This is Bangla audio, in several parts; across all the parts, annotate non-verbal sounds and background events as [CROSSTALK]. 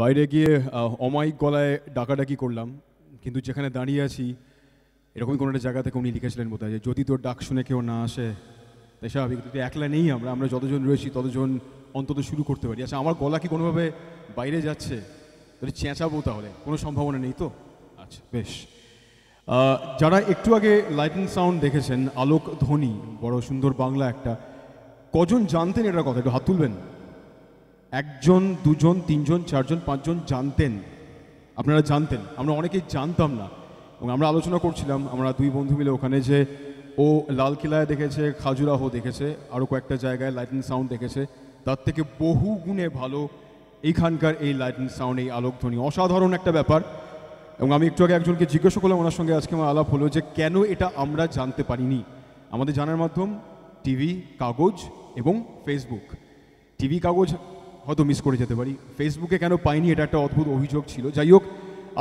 বাইরে গিয়ে অমায়িক গলায় ডাকাডাকি করলাম কিন্তু যেখানে দাঁড়িয়ে আছি এরকমই কোনো একটা জায়গা থেকে উনি লিখেছিলেন বোধ হয় যদি তোর ডাক শুনে কেউ না আসে তাই স্বাভাবিক তুই একলা নেই আমরা আমরা যতজন রয়েছি ততজন অন্তত শুরু করতে পারি আচ্ছা আমার গলা কি কোনোভাবে বাইরে যাচ্ছে তাহলে চেঁচাবো তাহলে কোনো সম্ভাবনা নেই তো আচ্ছা বেশ যারা একটু আগে লাইটিং সাউন্ড দেখেছেন আলোক ধ্বনি বড় সুন্দর বাংলা একটা কজন জানতেন এটার কথা একটু হাত তুলবেন একজন দুজন তিনজন চারজন পাঁচজন জানতেন আপনারা জানতেন আমরা অনেকেই জানতাম না এবং আমরা আলোচনা করছিলাম আমরা দুই বন্ধু মিলে ওখানে যে ও লাল কিলায় দেখেছে খাজুরাহো দেখেছে আরও কয়েকটা জায়গায় লাইটিং সাউন্ড দেখেছে তার থেকে বহু গুণে ভালো এইখানকার এই লাইটিং সাউন্ড এই আলোকধ্বনি অসাধারণ একটা ব্যাপার এবং আমি একটু আগে একজনকে জিজ্ঞাসা করলাম ওনার সঙ্গে আজকে আমার আলাপ হলো যে কেন এটা আমরা জানতে পারিনি আমাদের জানার মাধ্যম টিভি কাগজ এবং ফেসবুক টিভি কাগজ হয়তো মিস করে যেতে পারি ফেসবুকে কেন পাইনি এটা একটা অদ্ভুত অভিযোগ ছিল যাই হোক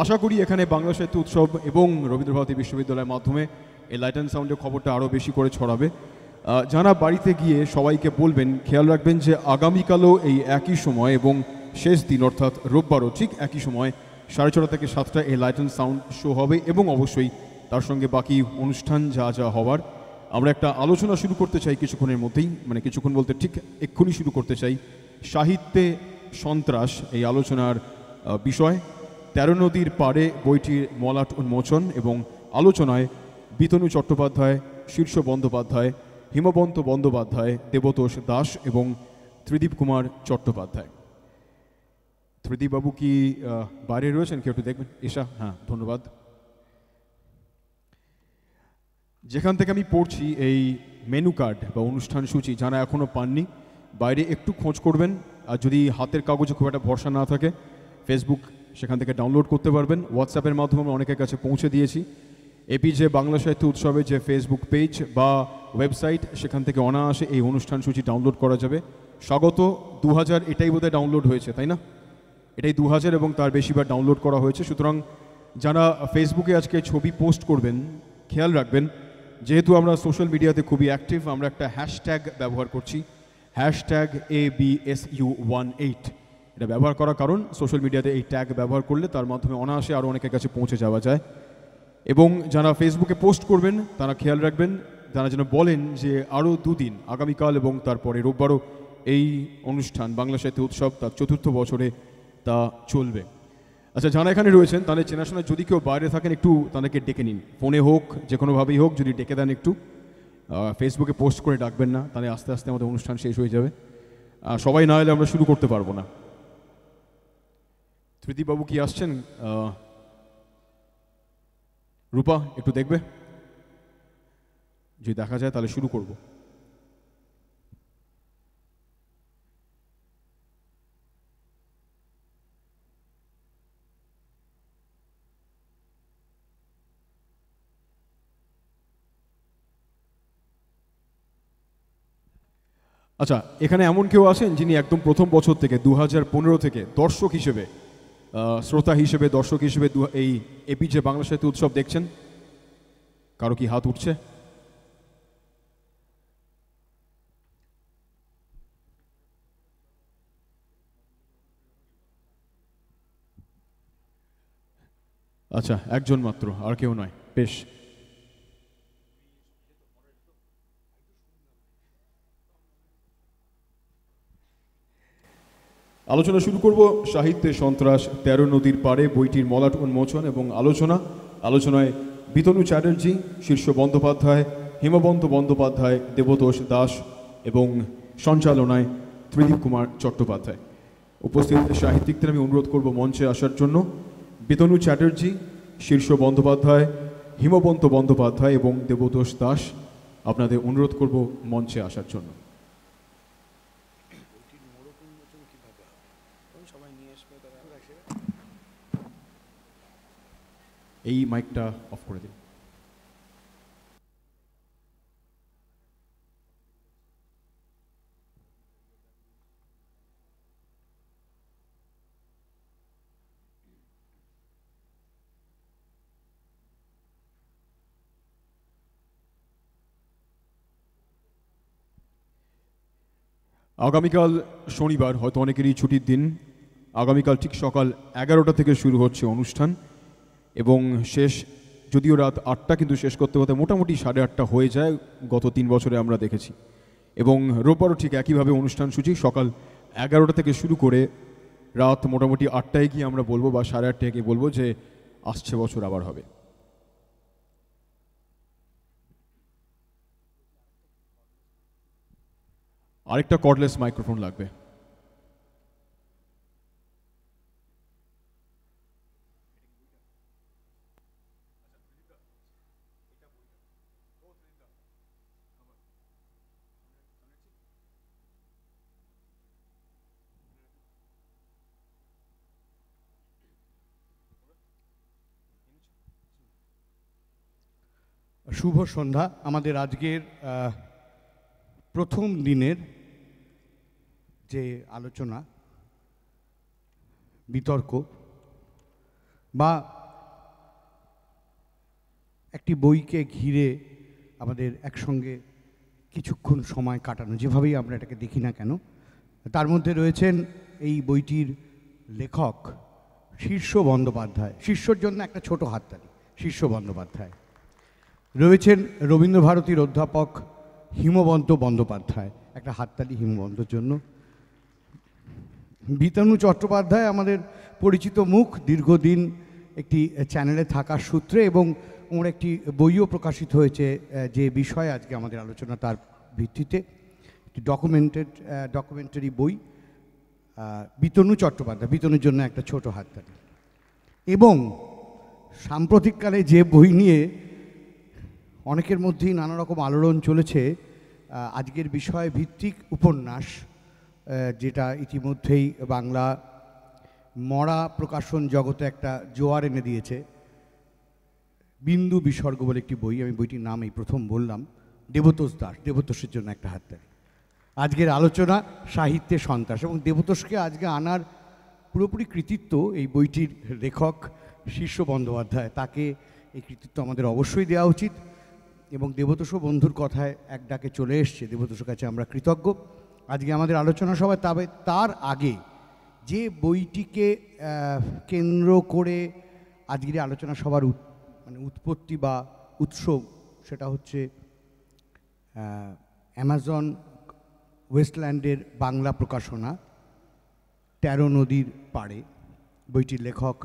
আশা করি এখানে বাংলা সাহিত্য উৎসব এবং রবীন্দ্রভারতী বিশ্ববিদ্যালয়ের মাধ্যমে এই লাইট অ্যান্ড সাউন্ডের খবরটা আরও বেশি করে ছড়াবে যারা বাড়িতে গিয়ে সবাইকে বলবেন খেয়াল রাখবেন যে আগামীকালও এই একই সময় এবং শেষ দিন অর্থাৎ রোববারও ঠিক একই সময় সাড়ে ছটা থেকে সাতটা এই লাইট অ্যান্ড সাউন্ড শো হবে এবং অবশ্যই তার সঙ্গে বাকি অনুষ্ঠান যা যা হওয়ার আমরা একটা আলোচনা শুরু করতে চাই কিছুক্ষণের মধ্যেই মানে কিছুক্ষণ বলতে ঠিক এক্ষুনি শুরু করতে চাই সাহিত্যে সন্ত্রাস এই আলোচনার বিষয় তেরো নদীর পাড়ে বইটির মলাট উন্মোচন এবং আলোচনায় বিতনু চট্টোপাধ্যায় শীর্ষ বন্দ্যোপাধ্যায় হিমবন্ত বন্দ্যোপাধ্যায় দেবতোষ দাস এবং ত্রিদীপ কুমার চট্টোপাধ্যায় ত্রিদীপবাবু কি বাইরে রয়েছেন কেউ একটু দেখবেন ঈশা হ্যাঁ ধন্যবাদ যেখান থেকে আমি পড়ছি এই মেনু কার্ড বা অনুষ্ঠান সূচি যারা এখনও পাননি বাইরে একটু খোঁজ করবেন আর যদি হাতের কাগজে খুব একটা ভরসা না থাকে ফেসবুক সেখান থেকে ডাউনলোড করতে পারবেন হোয়াটসঅ্যাপের মাধ্যমে আমরা অনেকের কাছে পৌঁছে দিয়েছি এপিজে বাংলা সাহিত্য উৎসবে যে ফেসবুক পেজ বা ওয়েবসাইট সেখান থেকে অনায়াসে এই অনুষ্ঠান সূচি ডাউনলোড করা যাবে স্বাগত দু হাজার এটাই বোধহয় ডাউনলোড হয়েছে তাই না এটাই দু হাজার এবং তার বেশিবার ডাউনলোড করা হয়েছে সুতরাং যারা ফেসবুকে আজকে ছবি পোস্ট করবেন খেয়াল রাখবেন যেহেতু আমরা সোশ্যাল মিডিয়াতে খুবই অ্যাক্টিভ আমরা একটা হ্যাশট্যাগ ব্যবহার করছি hashtag A B S U one eight এটা ব্যবহার করার কারণ সোশ্যাল মিডিয়াতে এই ট্যাগ ব্যবহার করলে তার মাধ্যমে অনায়াসে আরও অনেকের কাছে পৌঁছে যাওয়া যায় এবং যারা ফেসবুকে পোস্ট করবেন তারা খেয়াল রাখবেন তারা যেন বলেন যে আরও দুদিন আগামীকাল এবং তারপরে রোববারও এই অনুষ্ঠান বাংলা সাহিত্য উৎসব তার চতুর্থ বছরে তা চলবে আচ্ছা যারা এখানে রয়েছেন তাদের চেনাশোনা যদি কেউ বাইরে থাকেন একটু তাদেরকে ডেকে নিন ফোনে হোক যে কোনোভাবেই হোক যদি ডেকে দেন একটু ফেসবুকে পোস্ট করে ডাকবেন না তাহলে আস্তে আস্তে আমাদের অনুষ্ঠান শেষ হয়ে যাবে সবাই না এলে আমরা শুরু করতে পারবো না তৃতীবাবু কি আসছেন রূপা একটু দেখবে যদি দেখা যায় তাহলে শুরু করবো আচ্ছা এখানে এমন কেউ আছেন যিনি একদম প্রথম বছর থেকে দু থেকে দর্শক হিসেবে শ্রোতা হিসেবে দর্শক হিসেবে এই এপিজে বাংলা সাহিত্য উৎসব দেখছেন কারো কি হাত উঠছে আচ্ছা একজন মাত্র আর কেউ নয় বেশ আলোচনা শুরু করব সাহিত্যে সন্ত্রাস তেরো নদীর পাড়ে বইটির মলাট উন্মোচন এবং আলোচনা আলোচনায় বিতনু চ্যাটার্জি শীর্ষ বন্দ্যোপাধ্যায় হেমবন্ত বন্দ্যোপাধ্যায় দেবতোষ দাস এবং সঞ্চালনায় ত্রিদীপ কুমার চট্টোপাধ্যায় উপস্থিত সাহিত্যিকদের আমি অনুরোধ করব মঞ্চে আসার জন্য বিতনু চ্যাটার্জি শীর্ষ বন্দ্যোপাধ্যায় হিমবন্ত বন্দ্যোপাধ্যায় এবং দেবতোষ দাস আপনাদের অনুরোধ করব মঞ্চে আসার জন্য সবাই নিয়ে আসবে তারা এই মাইকটা অফ করে দিন আগামীকাল শনিবার হয়তো অনেকেরই ছুটির দিন আগামীকাল ঠিক সকাল এগারোটা থেকে শুরু হচ্ছে অনুষ্ঠান এবং শেষ যদিও রাত আটটা কিন্তু শেষ করতে করতে মোটামুটি সাড়ে আটটা হয়ে যায় গত তিন বছরে আমরা দেখেছি এবং রোববারও ঠিক একইভাবে অনুষ্ঠান সূচি সকাল এগারোটা থেকে শুরু করে রাত মোটামুটি আটটায় গিয়ে আমরা বলবো বা সাড়ে আটটায় গিয়ে বলবো যে আসছে বছর আবার হবে আরেকটা কর্ডলেস মাইক্রোফোন লাগবে শুভ সন্ধ্যা আমাদের আজকের প্রথম দিনের যে আলোচনা বিতর্ক বা একটি বইকে ঘিরে আমাদের একসঙ্গে কিছুক্ষণ সময় কাটানো যেভাবেই আমরা এটাকে দেখি না কেন তার মধ্যে রয়েছেন এই বইটির লেখক শীর্ষ বন্দ্যোপাধ্যায় শীর্ষর জন্য একটা ছোট হাততালি শীর্ষ বন্দ্যোপাধ্যায় রয়েছেন রবীন্দ্রভারতীর অধ্যাপক হিমবন্ত বন্দ্যোপাধ্যায় একটা হাততালি হিমবন্তর জন্য বিতানু চট্টোপাধ্যায় আমাদের পরিচিত মুখ দীর্ঘদিন একটি চ্যানেলে থাকার সূত্রে এবং ওর একটি বইও প্রকাশিত হয়েছে যে বিষয়ে আজকে আমাদের আলোচনা তার ভিত্তিতে একটি ডকুমেন্টেড ডকুমেন্টারি বই বিতনু চট্টোপাধ্যায় বিতনুর জন্য একটা ছোট হাততালি এবং সাম্প্রতিককালে যে বই নিয়ে অনেকের মধ্যেই নানা রকম আলোড়ন চলেছে আজকের বিষয় ভিত্তিক উপন্যাস যেটা ইতিমধ্যেই বাংলা মরা প্রকাশন জগতে একটা জোয়ার এনে দিয়েছে বিন্দু বিসর্গ বলে একটি বই আমি বইটির নাম এই প্রথম বললাম দেবতোষ দাস দেবতোষের জন্য একটা হাত দেয় আজকের আলোচনা সাহিত্যে সন্ত্রাস এবং দেবতোষকে আজকে আনার পুরোপুরি কৃতিত্ব এই বইটির লেখক শীর্ষ বন্দ্যোপাধ্যায় তাকে এই কৃতিত্ব আমাদের অবশ্যই দেওয়া উচিত এবং দেবতোষ বন্ধুর কথায় এক ডাকে চলে এসছে দেবতোষ কাছে আমরা কৃতজ্ঞ আজকে আমাদের আলোচনা সভায় তবে তার আগে যে বইটিকে কেন্দ্র করে আজকের আলোচনা সভার মানে উৎপত্তি বা উৎস সেটা হচ্ছে অ্যামাজন ওয়েস্টল্যান্ডের বাংলা প্রকাশনা তেরো নদীর পাড়ে বইটির লেখক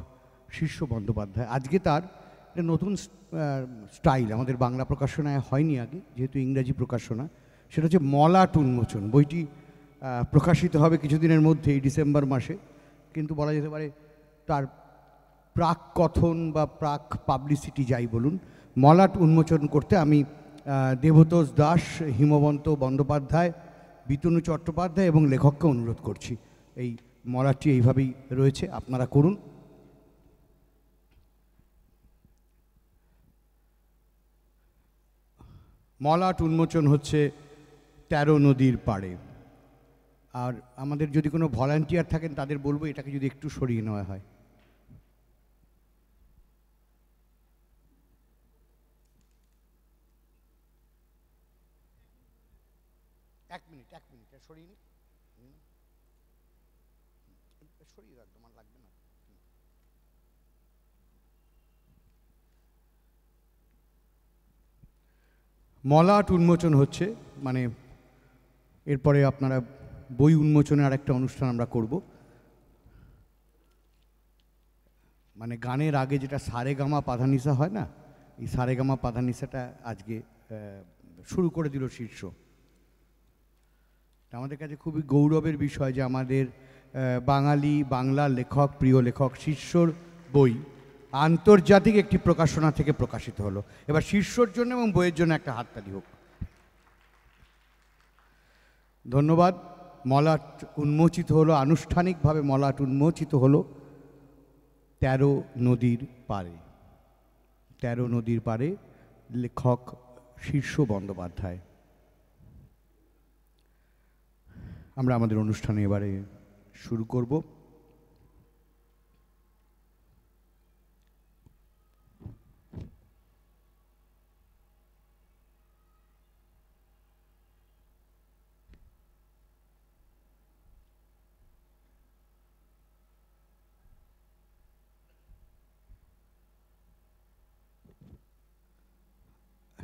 শীর্ষ বন্দ্যোপাধ্যায় আজকে তার নতুন স্টাইল আমাদের বাংলা প্রকাশনায় হয়নি আগে যেহেতু ইংরাজি প্রকাশনা সেটা হচ্ছে মলাট উন্মোচন বইটি প্রকাশিত হবে কিছুদিনের মধ্যেই ডিসেম্বর মাসে কিন্তু বলা যেতে পারে তার প্রাক কথন বা প্রাক পাবলিসিটি যাই বলুন মলাট উন্মোচন করতে আমি দেবতোষ দাস হিমবন্ত বন্দ্যোপাধ্যায় বিতনু চট্টোপাধ্যায় এবং লেখককে অনুরোধ করছি এই মলাটটি এইভাবেই রয়েছে আপনারা করুন মলাট উন্মোচন হচ্ছে তেরো নদীর পাড়ে আর আমাদের যদি কোনো ভলান্টিয়ার থাকেন তাদের বলবো এটাকে যদি একটু সরিয়ে নেওয়া হয় এক মিনিট এক মিনিট সরিয়ে মলাট উন্মোচন হচ্ছে মানে এরপরে আপনারা বই উন্মোচনের আর একটা অনুষ্ঠান আমরা করব মানে গানের আগে যেটা সারেগামা পাধানিসা হয় না এই সারেগামা পাধানিসাটা আজকে শুরু করে দিল শীর্ষ আমাদের কাছে খুবই গৌরবের বিষয় যে আমাদের বাঙালি বাংলা লেখক প্রিয় লেখক শীর্ষর বই আন্তর্জাতিক একটি প্রকাশনা থেকে প্রকাশিত হলো এবার শীর্ষর জন্য এবং বইয়ের জন্য একটা হাততালি হোক ধন্যবাদ মলাট উন্মোচিত হলো আনুষ্ঠানিকভাবে মলাট উন্মোচিত হলো তেরো নদীর পারে তেরো নদীর পারে লেখক শীর্ষ বন্দ্যোপাধ্যায় আমরা আমাদের অনুষ্ঠানে এবারে শুরু করব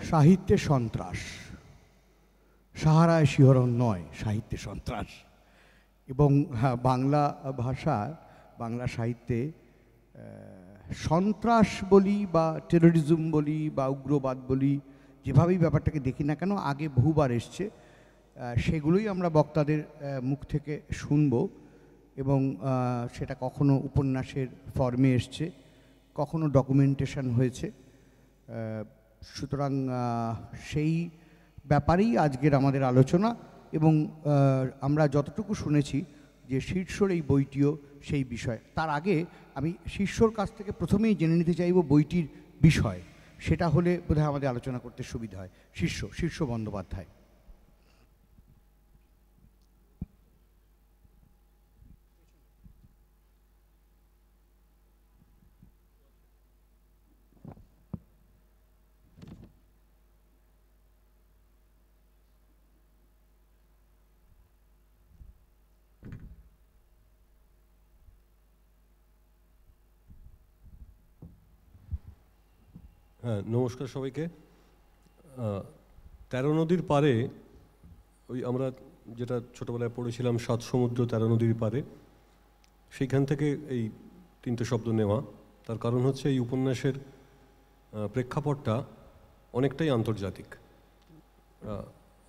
সাহিত্যে সন্ত্রাস সাহারায় শিহরণ নয় সাহিত্যে সন্ত্রাস এবং হ্যাঁ, বাংলা ভাষা বাংলা সাহিত্যে সন্ত্রাস বলি বা টেরোরিজম বলি বা উগ্রবাদ বলি যেভাবেই ব্যাপারটাকে দেখি না কেন আগে বহুবার এসছে সেগুলোই আমরা বক্তাদের মুখ থেকে শুনব এবং সেটা কখনো উপন্যাসের ফর্মে এসছে কখনো ডকুমেন্টেশন হয়েছে সুতরাং সেই ব্যাপারেই আজকের আমাদের আলোচনা এবং আমরা যতটুকু শুনেছি যে শীর্ষর এই বইটিও সেই বিষয় তার আগে আমি শীর্ষর কাছ থেকে প্রথমেই জেনে নিতে চাইব বইটির বিষয় সেটা হলে বোধহয় আমাদের আলোচনা করতে সুবিধা হয় শীর্ষ শীর্ষ বন্দ্যোপাধ্যায় হ্যাঁ নমস্কার সবাইকে তেরো নদীর পারে ওই আমরা যেটা ছোটোবেলায় পড়েছিলাম সাত সমুদ্র তেরো নদীর পারে সেইখান থেকে এই তিনটে শব্দ নেওয়া তার কারণ হচ্ছে এই উপন্যাসের প্রেক্ষাপটটা অনেকটাই আন্তর্জাতিক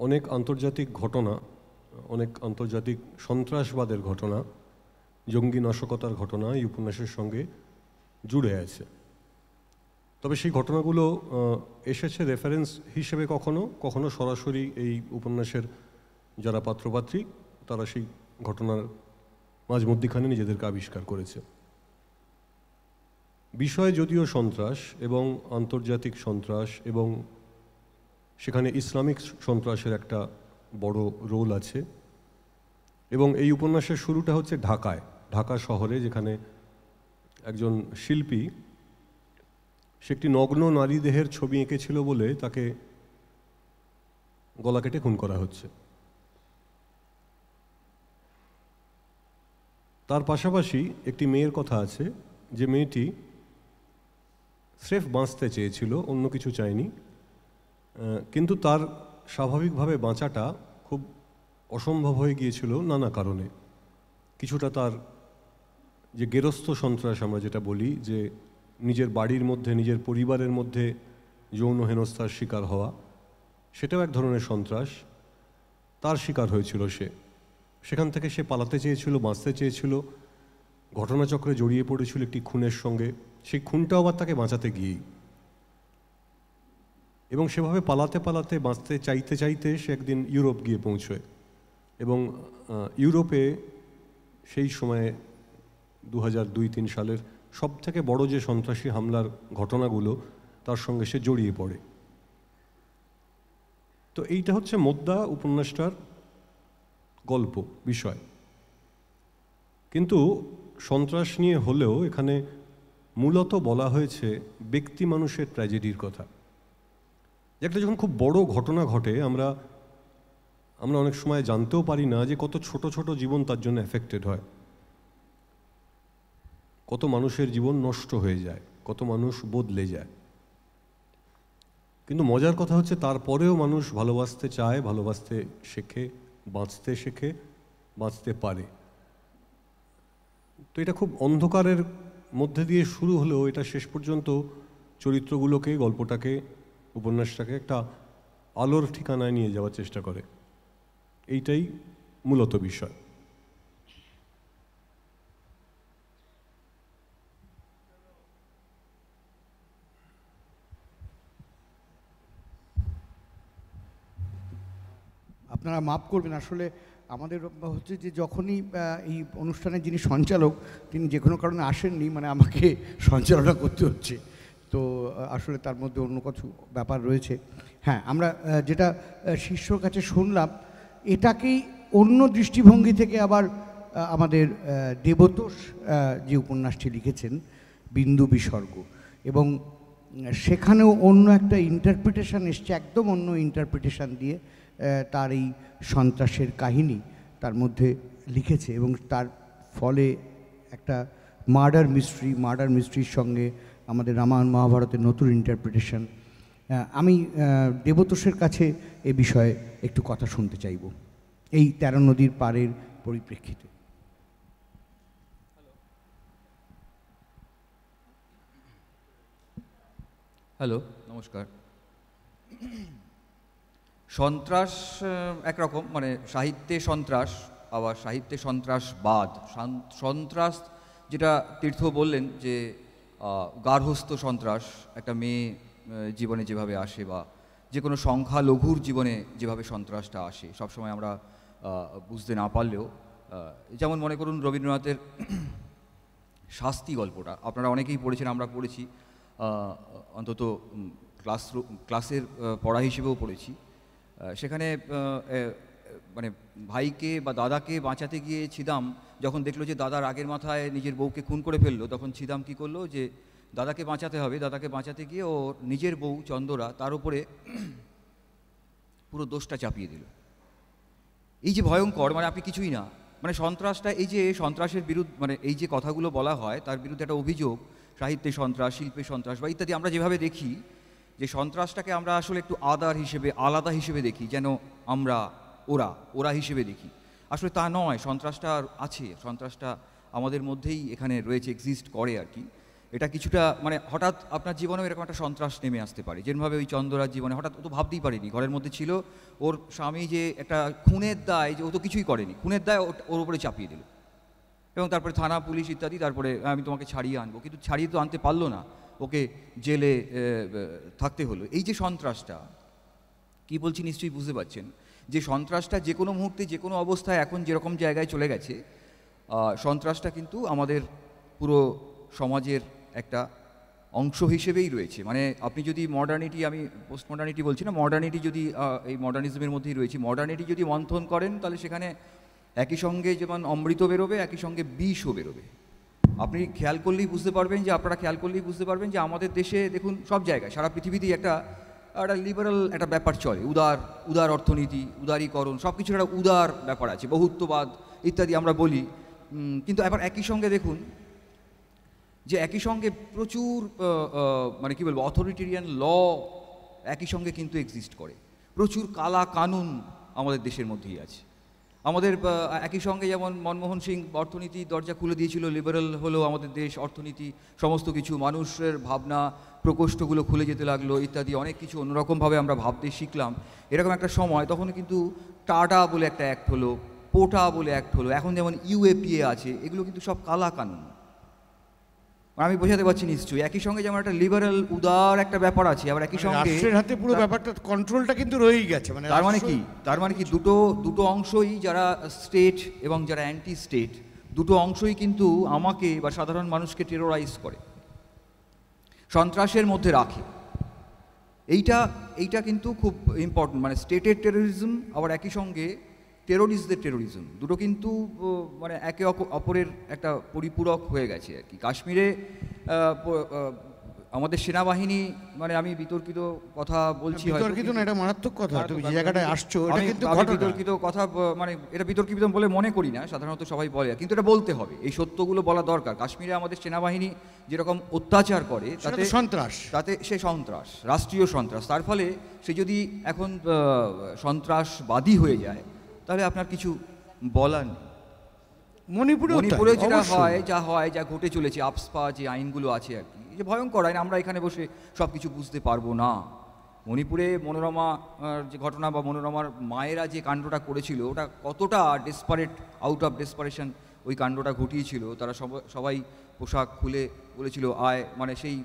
অনেক আন্তর্জাতিক ঘটনা অনেক আন্তর্জাতিক সন্ত্রাসবাদের ঘটনা জঙ্গি নাশকতার ঘটনা এই উপন্যাসের সঙ্গে জুড়ে আছে তবে সেই ঘটনাগুলো এসেছে রেফারেন্স হিসেবে কখনো কখনো সরাসরি এই উপন্যাসের যারা পাত্রপাত্রী তারা সেই ঘটনার মাঝমধ্যিখানে নিজেদেরকে আবিষ্কার করেছে বিষয় যদিও সন্ত্রাস এবং আন্তর্জাতিক সন্ত্রাস এবং সেখানে ইসলামিক সন্ত্রাসের একটা বড় রোল আছে এবং এই উপন্যাসের শুরুটা হচ্ছে ঢাকায় ঢাকা শহরে যেখানে একজন শিল্পী সে একটি নগ্ন নারী দেহের ছবি এঁকেছিল বলে তাকে গলা কেটে খুন করা হচ্ছে তার পাশাপাশি একটি মেয়ের কথা আছে যে মেয়েটি স্রেফ বাঁচতে চেয়েছিল অন্য কিছু চায়নি কিন্তু তার স্বাভাবিকভাবে বাঁচাটা খুব অসম্ভব হয়ে গিয়েছিল নানা কারণে কিছুটা তার যে গেরস্থ সন্ত্রাস আমরা যেটা বলি যে নিজের বাড়ির মধ্যে নিজের পরিবারের মধ্যে যৌন হেনস্থার শিকার হওয়া সেটাও এক ধরনের সন্ত্রাস তার শিকার হয়েছিল সে সেখান থেকে সে পালাতে চেয়েছিল বাঁচতে চেয়েছিল ঘটনাচক্রে জড়িয়ে পড়েছিল একটি খুনের সঙ্গে সেই খুনটাও আবার তাকে বাঁচাতে গিয়েই এবং সেভাবে পালাতে পালাতে বাঁচতে চাইতে চাইতে সে একদিন ইউরোপ গিয়ে পৌঁছয় এবং ইউরোপে সেই সময়ে দু হাজার দুই তিন সালের সব থেকে বড় যে সন্ত্রাসী হামলার ঘটনাগুলো তার সঙ্গে সে জড়িয়ে পড়ে তো এইটা হচ্ছে মোদ্দা উপন্যাসটার গল্প বিষয় কিন্তু সন্ত্রাস নিয়ে হলেও এখানে মূলত বলা হয়েছে ব্যক্তি মানুষের ট্র্যাজেডির কথা একটা যখন খুব বড় ঘটনা ঘটে আমরা আমরা অনেক সময় জানতেও পারি না যে কত ছোট ছোট জীবন তার জন্য এফেক্টেড হয় কত মানুষের জীবন নষ্ট হয়ে যায় কত মানুষ বদলে যায় কিন্তু মজার কথা হচ্ছে তারপরেও মানুষ ভালোবাসতে চায় ভালোবাসতে শেখে বাঁচতে শেখে বাঁচতে পারে তো এটা খুব অন্ধকারের মধ্যে দিয়ে শুরু হলেও এটা শেষ পর্যন্ত চরিত্রগুলোকে গল্পটাকে উপন্যাসটাকে একটা আলোর ঠিকানায় নিয়ে যাওয়ার চেষ্টা করে এইটাই মূলত বিষয় আপনারা মাপ করবেন আসলে আমাদের হচ্ছে যে যখনই এই অনুষ্ঠানের যিনি সঞ্চালক তিনি যে কোনো কারণে আসেননি মানে আমাকে [LAUGHS] সঞ্চালনা করতে হচ্ছে তো আসলে তার মধ্যে অন্য কিছু ব্যাপার রয়েছে হ্যাঁ আমরা যেটা শিষ্যর কাছে শুনলাম এটাকেই অন্য দৃষ্টিভঙ্গি থেকে আবার আমাদের দেবতোষ যে উপন্যাসটি লিখেছেন বিন্দু বিসর্গ এবং সেখানেও অন্য একটা ইন্টারপ্রিটেশান এসছে একদম অন্য ইন্টারপ্রিটেশান দিয়ে তার এই সন্ত্রাসের কাহিনী তার মধ্যে লিখেছে এবং তার ফলে একটা মার্ডার মিস্ট্রি মার্ডার মিস্ট্রির সঙ্গে আমাদের রামায়ণ মহাভারতের নতুন ইন্টারপ্রিটেশন আমি দেবতোষের কাছে এ বিষয়ে একটু কথা শুনতে চাইব এই তেরো নদীর পাড়ের পরিপ্রেক্ষিতে হ্যালো নমস্কার সন্ত্রাস একরকম মানে সাহিত্যে সন্ত্রাস আবার সাহিত্যে সন্ত্রাসবাদ সন্ত্রাস যেটা তীর্থ বললেন যে গার্হস্থ সন্ত্রাস একটা মেয়ে জীবনে যেভাবে আসে বা যে কোনো সংখ্যালঘুর জীবনে যেভাবে সন্ত্রাসটা আসে সবসময় আমরা বুঝতে না পারলেও যেমন মনে করুন রবীন্দ্রনাথের [CLEARS THROAT] শাস্তি গল্পটা আপনারা অনেকেই পড়েছেন আমরা পড়েছি অন্তত ক্লাসরুম ক্লাসের পড়া হিসেবেও পড়েছি সেখানে মানে ভাইকে বা দাদাকে বাঁচাতে গিয়ে ছিদাম যখন দেখলো যে দাদার আগের মাথায় নিজের বউকে খুন করে ফেললো তখন ছিদাম কি করলো যে দাদাকে বাঁচাতে হবে দাদাকে বাঁচাতে গিয়ে ও নিজের বউ চন্দরা তার উপরে পুরো দোষটা চাপিয়ে দিল এই যে ভয়ঙ্কর মানে আপনি কিছুই না মানে সন্ত্রাসটা এই যে সন্ত্রাসের বিরুদ্ধে মানে এই যে কথাগুলো বলা হয় তার বিরুদ্ধে একটা অভিযোগ সাহিত্যে সন্ত্রাস শিল্পে সন্ত্রাস বা ইত্যাদি আমরা যেভাবে দেখি যে সন্ত্রাসটাকে আমরা আসলে একটু আদার হিসেবে আলাদা হিসেবে দেখি যেন আমরা ওরা ওরা হিসেবে দেখি আসলে তা নয় সন্ত্রাসটা আছে সন্ত্রাসটা আমাদের মধ্যেই এখানে রয়েছে এক্সিস্ট করে আর কি এটা কিছুটা মানে হঠাৎ আপনার জীবনেও এরকম একটা সন্ত্রাস নেমে আসতে পারে যেভাবে ওই চন্দ্রার জীবনে হঠাৎ ও তো ভাবতেই পারেনি ঘরের মধ্যে ছিল ওর স্বামী যে একটা খুনের দায় যে ও তো কিছুই করেনি খুনের দায় ওর উপরে চাপিয়ে দিল এবং তারপরে থানা পুলিশ ইত্যাদি তারপরে আমি তোমাকে ছাড়িয়ে আনবো কিন্তু ছাড়িয়ে তো আনতে পারলো না ওকে জেলে থাকতে হলো এই যে সন্ত্রাসটা কি বলছি নিশ্চয়ই বুঝতে পারছেন যে সন্ত্রাসটা যে কোনো মুহূর্তে যে কোনো অবস্থায় এখন যেরকম জায়গায় চলে গেছে সন্ত্রাসটা কিন্তু আমাদের পুরো সমাজের একটা অংশ হিসেবেই রয়েছে মানে আপনি যদি মডার্নিটি আমি পোস্ট মডার্নিটি বলছি না মডার্নিটি যদি এই মডার্নিজমের মধ্যেই রয়েছে মডার্নিটি যদি মন্থন করেন তাহলে সেখানে একই সঙ্গে যেমন অমৃত বেরোবে একই সঙ্গে বিষও বেরোবে আপনি খেয়াল করলেই বুঝতে পারবেন যে আপনারা খেয়াল করলেই বুঝতে পারবেন যে আমাদের দেশে দেখুন সব জায়গায় সারা পৃথিবীতেই একটা একটা লিবারাল একটা ব্যাপার চলে উদার উদার অর্থনীতি উদারীকরণ সব কিছুর একটা উদার ব্যাপার আছে বহুত্ববাদ ইত্যাদি আমরা বলি কিন্তু এবার একই সঙ্গে দেখুন যে একই সঙ্গে প্রচুর মানে কী বলবো অথরিটেরিয়ান ল একই সঙ্গে কিন্তু এক্সিস্ট করে প্রচুর কালা কানুন আমাদের দেশের মধ্যেই আছে আমাদের একই সঙ্গে যেমন মনমোহন সিং অর্থনীতি দরজা খুলে দিয়েছিল লিবারেল হলো আমাদের দেশ অর্থনীতি সমস্ত কিছু মানুষের ভাবনা প্রকোষ্ঠগুলো খুলে যেতে লাগলো ইত্যাদি অনেক কিছু অন্যরকমভাবে আমরা ভাবতে শিখলাম এরকম একটা সময় তখন কিন্তু টাটা বলে একটা অ্যাক্ট হলো পোটা বলে অ্যাক্ট হলো এখন যেমন ইউএপিএ আছে এগুলো কিন্তু সব কালা কানুন আমি বোঝাতে পারছি নিশ্চয়ই একই সঙ্গে যেমন একটা লিবারাল উদার একটা ব্যাপার আছে আবার একই মানে সঙ্গে রাষ্ট্রের হাতে পুরো ব্যাপারটা কন্ট্রোলটা কিন্তু রয়েই গেছে মানে তার মানে কি তার মানে কি দুটো দুটো অংশই যারা স্টেট এবং যারা অ্যান্টি স্টেট দুটো অংশই কিন্তু আমাকে বা সাধারণ মানুষকে টেরোরাইজ করে সন্ত্রাসের মধ্যে রাখে এইটা এইটা কিন্তু খুব ইম্পর্টেন্ট মানে স্টেটের টেরোরিজম আবার একই সঙ্গে টেরর ইজ দ্য টেরোরিজম দুটো কিন্তু মানে একে অপরের একটা পরিপূরক হয়ে গেছে আর কি কাশ্মীরে আমাদের সেনাবাহিনী মানে আমি বিতর্কিত কথা বলছি বিতর্কিত না এটা মারাত্মক কথা তুমি যে জায়গাটায় আসছো কিন্তু বিতর্কিত কথা মানে এটা বিতর্কিত বলে মনে করি না সাধারণত সবাই বলে কিন্তু এটা বলতে হবে এই সত্যগুলো বলা দরকার কাশ্মীরে আমাদের সেনাবাহিনী যেরকম অত্যাচার করে তাতে সন্ত্রাস তাতে সে সন্ত্রাস রাষ্ট্রীয় সন্ত্রাস তার ফলে সে যদি এখন সন্ত্রাসবাদী হয়ে যায় তাহলে আপনার কিছু বলার নেই মণিপুরে মণিপুরে যেটা হয় যা হয় যা ঘটে চলেছে আপসপা যে আইনগুলো আছে আর কি যে ভয়ঙ্কর আইন আমরা এখানে বসে সব কিছু বুঝতে পারবো না মণিপুরে মনোরমা যে ঘটনা বা মনোরমার মায়েরা যে কাণ্ডটা করেছিল ওটা কতটা ডেসপারেট আউট অফ ডেসপারেশন ওই কাণ্ডটা ঘটিয়েছিল তারা সবাই পোশাক খুলে বলেছিল আয় মানে সেই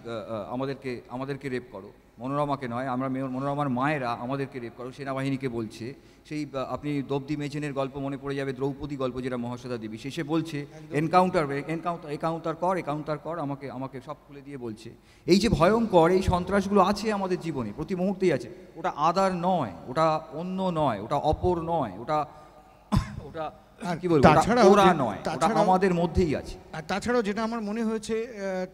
আমাদেরকে আমাদেরকে রেপ করো মনোরমাকে নয় আমরা মনোরমার মায়েরা আমাদেরকে রেপ করো সেনাবাহিনীকে বলছে সেই আপনি দব্দি মেচেনের গল্প মনে পড়ে যাবে দ্রৌপদী গল্প যেটা মহাশ্বেতা দেবী সে সে বলছে এনকাউন্টার এনকাউন্টার একাউন্টার কর একাউন্টার কর আমাকে আমাকে সব খুলে দিয়ে বলছে এই যে ভয়ঙ্কর এই সন্ত্রাসগুলো আছে আমাদের জীবনে প্রতি মুহূর্তেই আছে ওটা আদার নয় ওটা অন্য নয় ওটা অপর নয় ওটা ওটা কি বলবো ওরা নয় আমাদের মধ্যেই আছে আর তাছাড়াও যেটা আমার মনে হয়েছে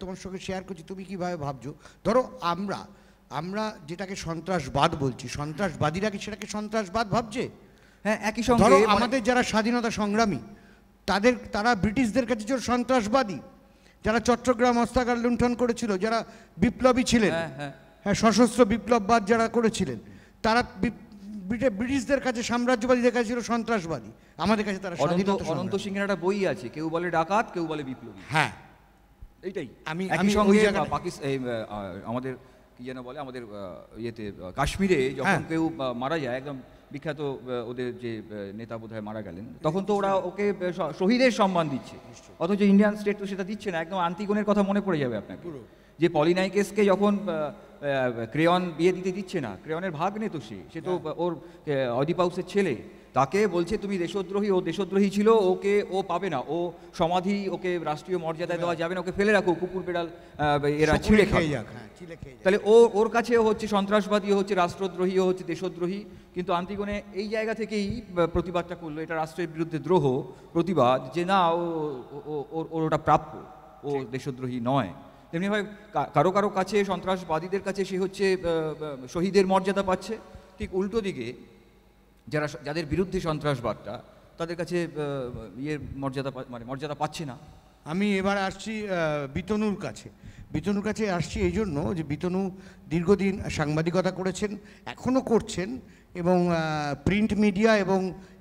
তোমার সঙ্গে শেয়ার করছি তুমি কীভাবে ভাবছো ধরো আমরা আমরা যেটাকে সন্ত্রাসবাদ বলছি সন্ত্রাসবাদীরা কি সেটাকে সন্ত্রাসবাদ ভাবছে হ্যাঁ একই সঙ্গে মানে আমাদের যারা স্বাধীনতা সংগ্রামী তাদের তারা ব্রিটিশদের কাছে যে সন্ত্রাসবাদী যারা চট্টগ্রাম অস্ত্রাগার লুণ্ঠন করেছিল যারা বিপ্লবী ছিলেন হ্যাঁ, হ্যাঁ।, হ্যাঁ সশস্ত্র বিপ্লববাদ যারা করেছিলেন তারা ব্রিটিশদের কাছে সাম্রাজ্যবাদীদের কাছে ছিল সন্ত্রাসবাদী আমাদের কাছে তারা স্বাধীনতা অনন্ত সিংহের একটা বই আছে কেউ বলে ডাকাত কেউ বলে বিপ্লবী হ্যাঁ এইটাই আমি আমি সঙ্গে আমাদের কি যেন বলে আমাদের ইয়েতে কাশ্মীরে হ্যাঁ। যখন কেউ মারা যায় একদম বিখ্যাত ওদের যে নেতা বোধ মারা গেলেন হ্যাঁ। তখন তো ওরা ওকে শহীদের সম্মান দিচ্ছে অথচ ইন্ডিয়ান স্টেট তো সেটা দিচ্ছে না একদম আন্তিগুণের কথা মনে পড়ে যাবে আপনাকে যে পলিনাইকেসকে যখন ক্রেয়ন বিয়ে দিতে দিচ্ছে না ক্রেয়নের ভাগ নেই তো সে সে তো হ্যাঁ। ওর অদিপাউসের ছেলে তাকে বলছে তুমি দেশদ্রোহী ও দেশদ্রোহী ছিল ওকে ও পাবে না ও সমাধি ওকে রাষ্ট্রীয় মর্যাদায় দেওয়া যাবে না ওকে ফেলে রাখো কুকুর বেড়াল এরা ছিঁড়ে খেয়ে হ্যাঁ, তাহলে ও ওর কাছে হচ্ছে সন্ত্রাসবাদী হচ্ছে রাষ্ট্রদ্রোহী ও হচ্ছে দেশদ্রোহী কিন্তু আন্তিগণে এই জায়গা থেকেই প্রতিবাদটা করলো এটা রাষ্ট্রের বিরুদ্ধে দ্রোহ প্রতিবাদ যে না ও ওর ওটা প্রাপ্য ও দেশদ্রোহী নয় তেমনিভাবে কারো কারো কাছে সন্ত্রাসবাদীদের কাছে সে হচ্ছে শহীদের মর্যাদা পাচ্ছে ঠিক উল্টো দিকে যারা যাদের বিরুদ্ধে সন্ত্রাসবাদটা তাদের কাছে ইয়ে মর্যাদা মানে মর্যাদা পাচ্ছে না আমি এবার আসছি বিতনুর কাছে বিতনুর কাছে আসছি এই জন্য যে বিতনু দীর্ঘদিন সাংবাদিকতা করেছেন এখনও করছেন এবং প্রিন্ট মিডিয়া এবং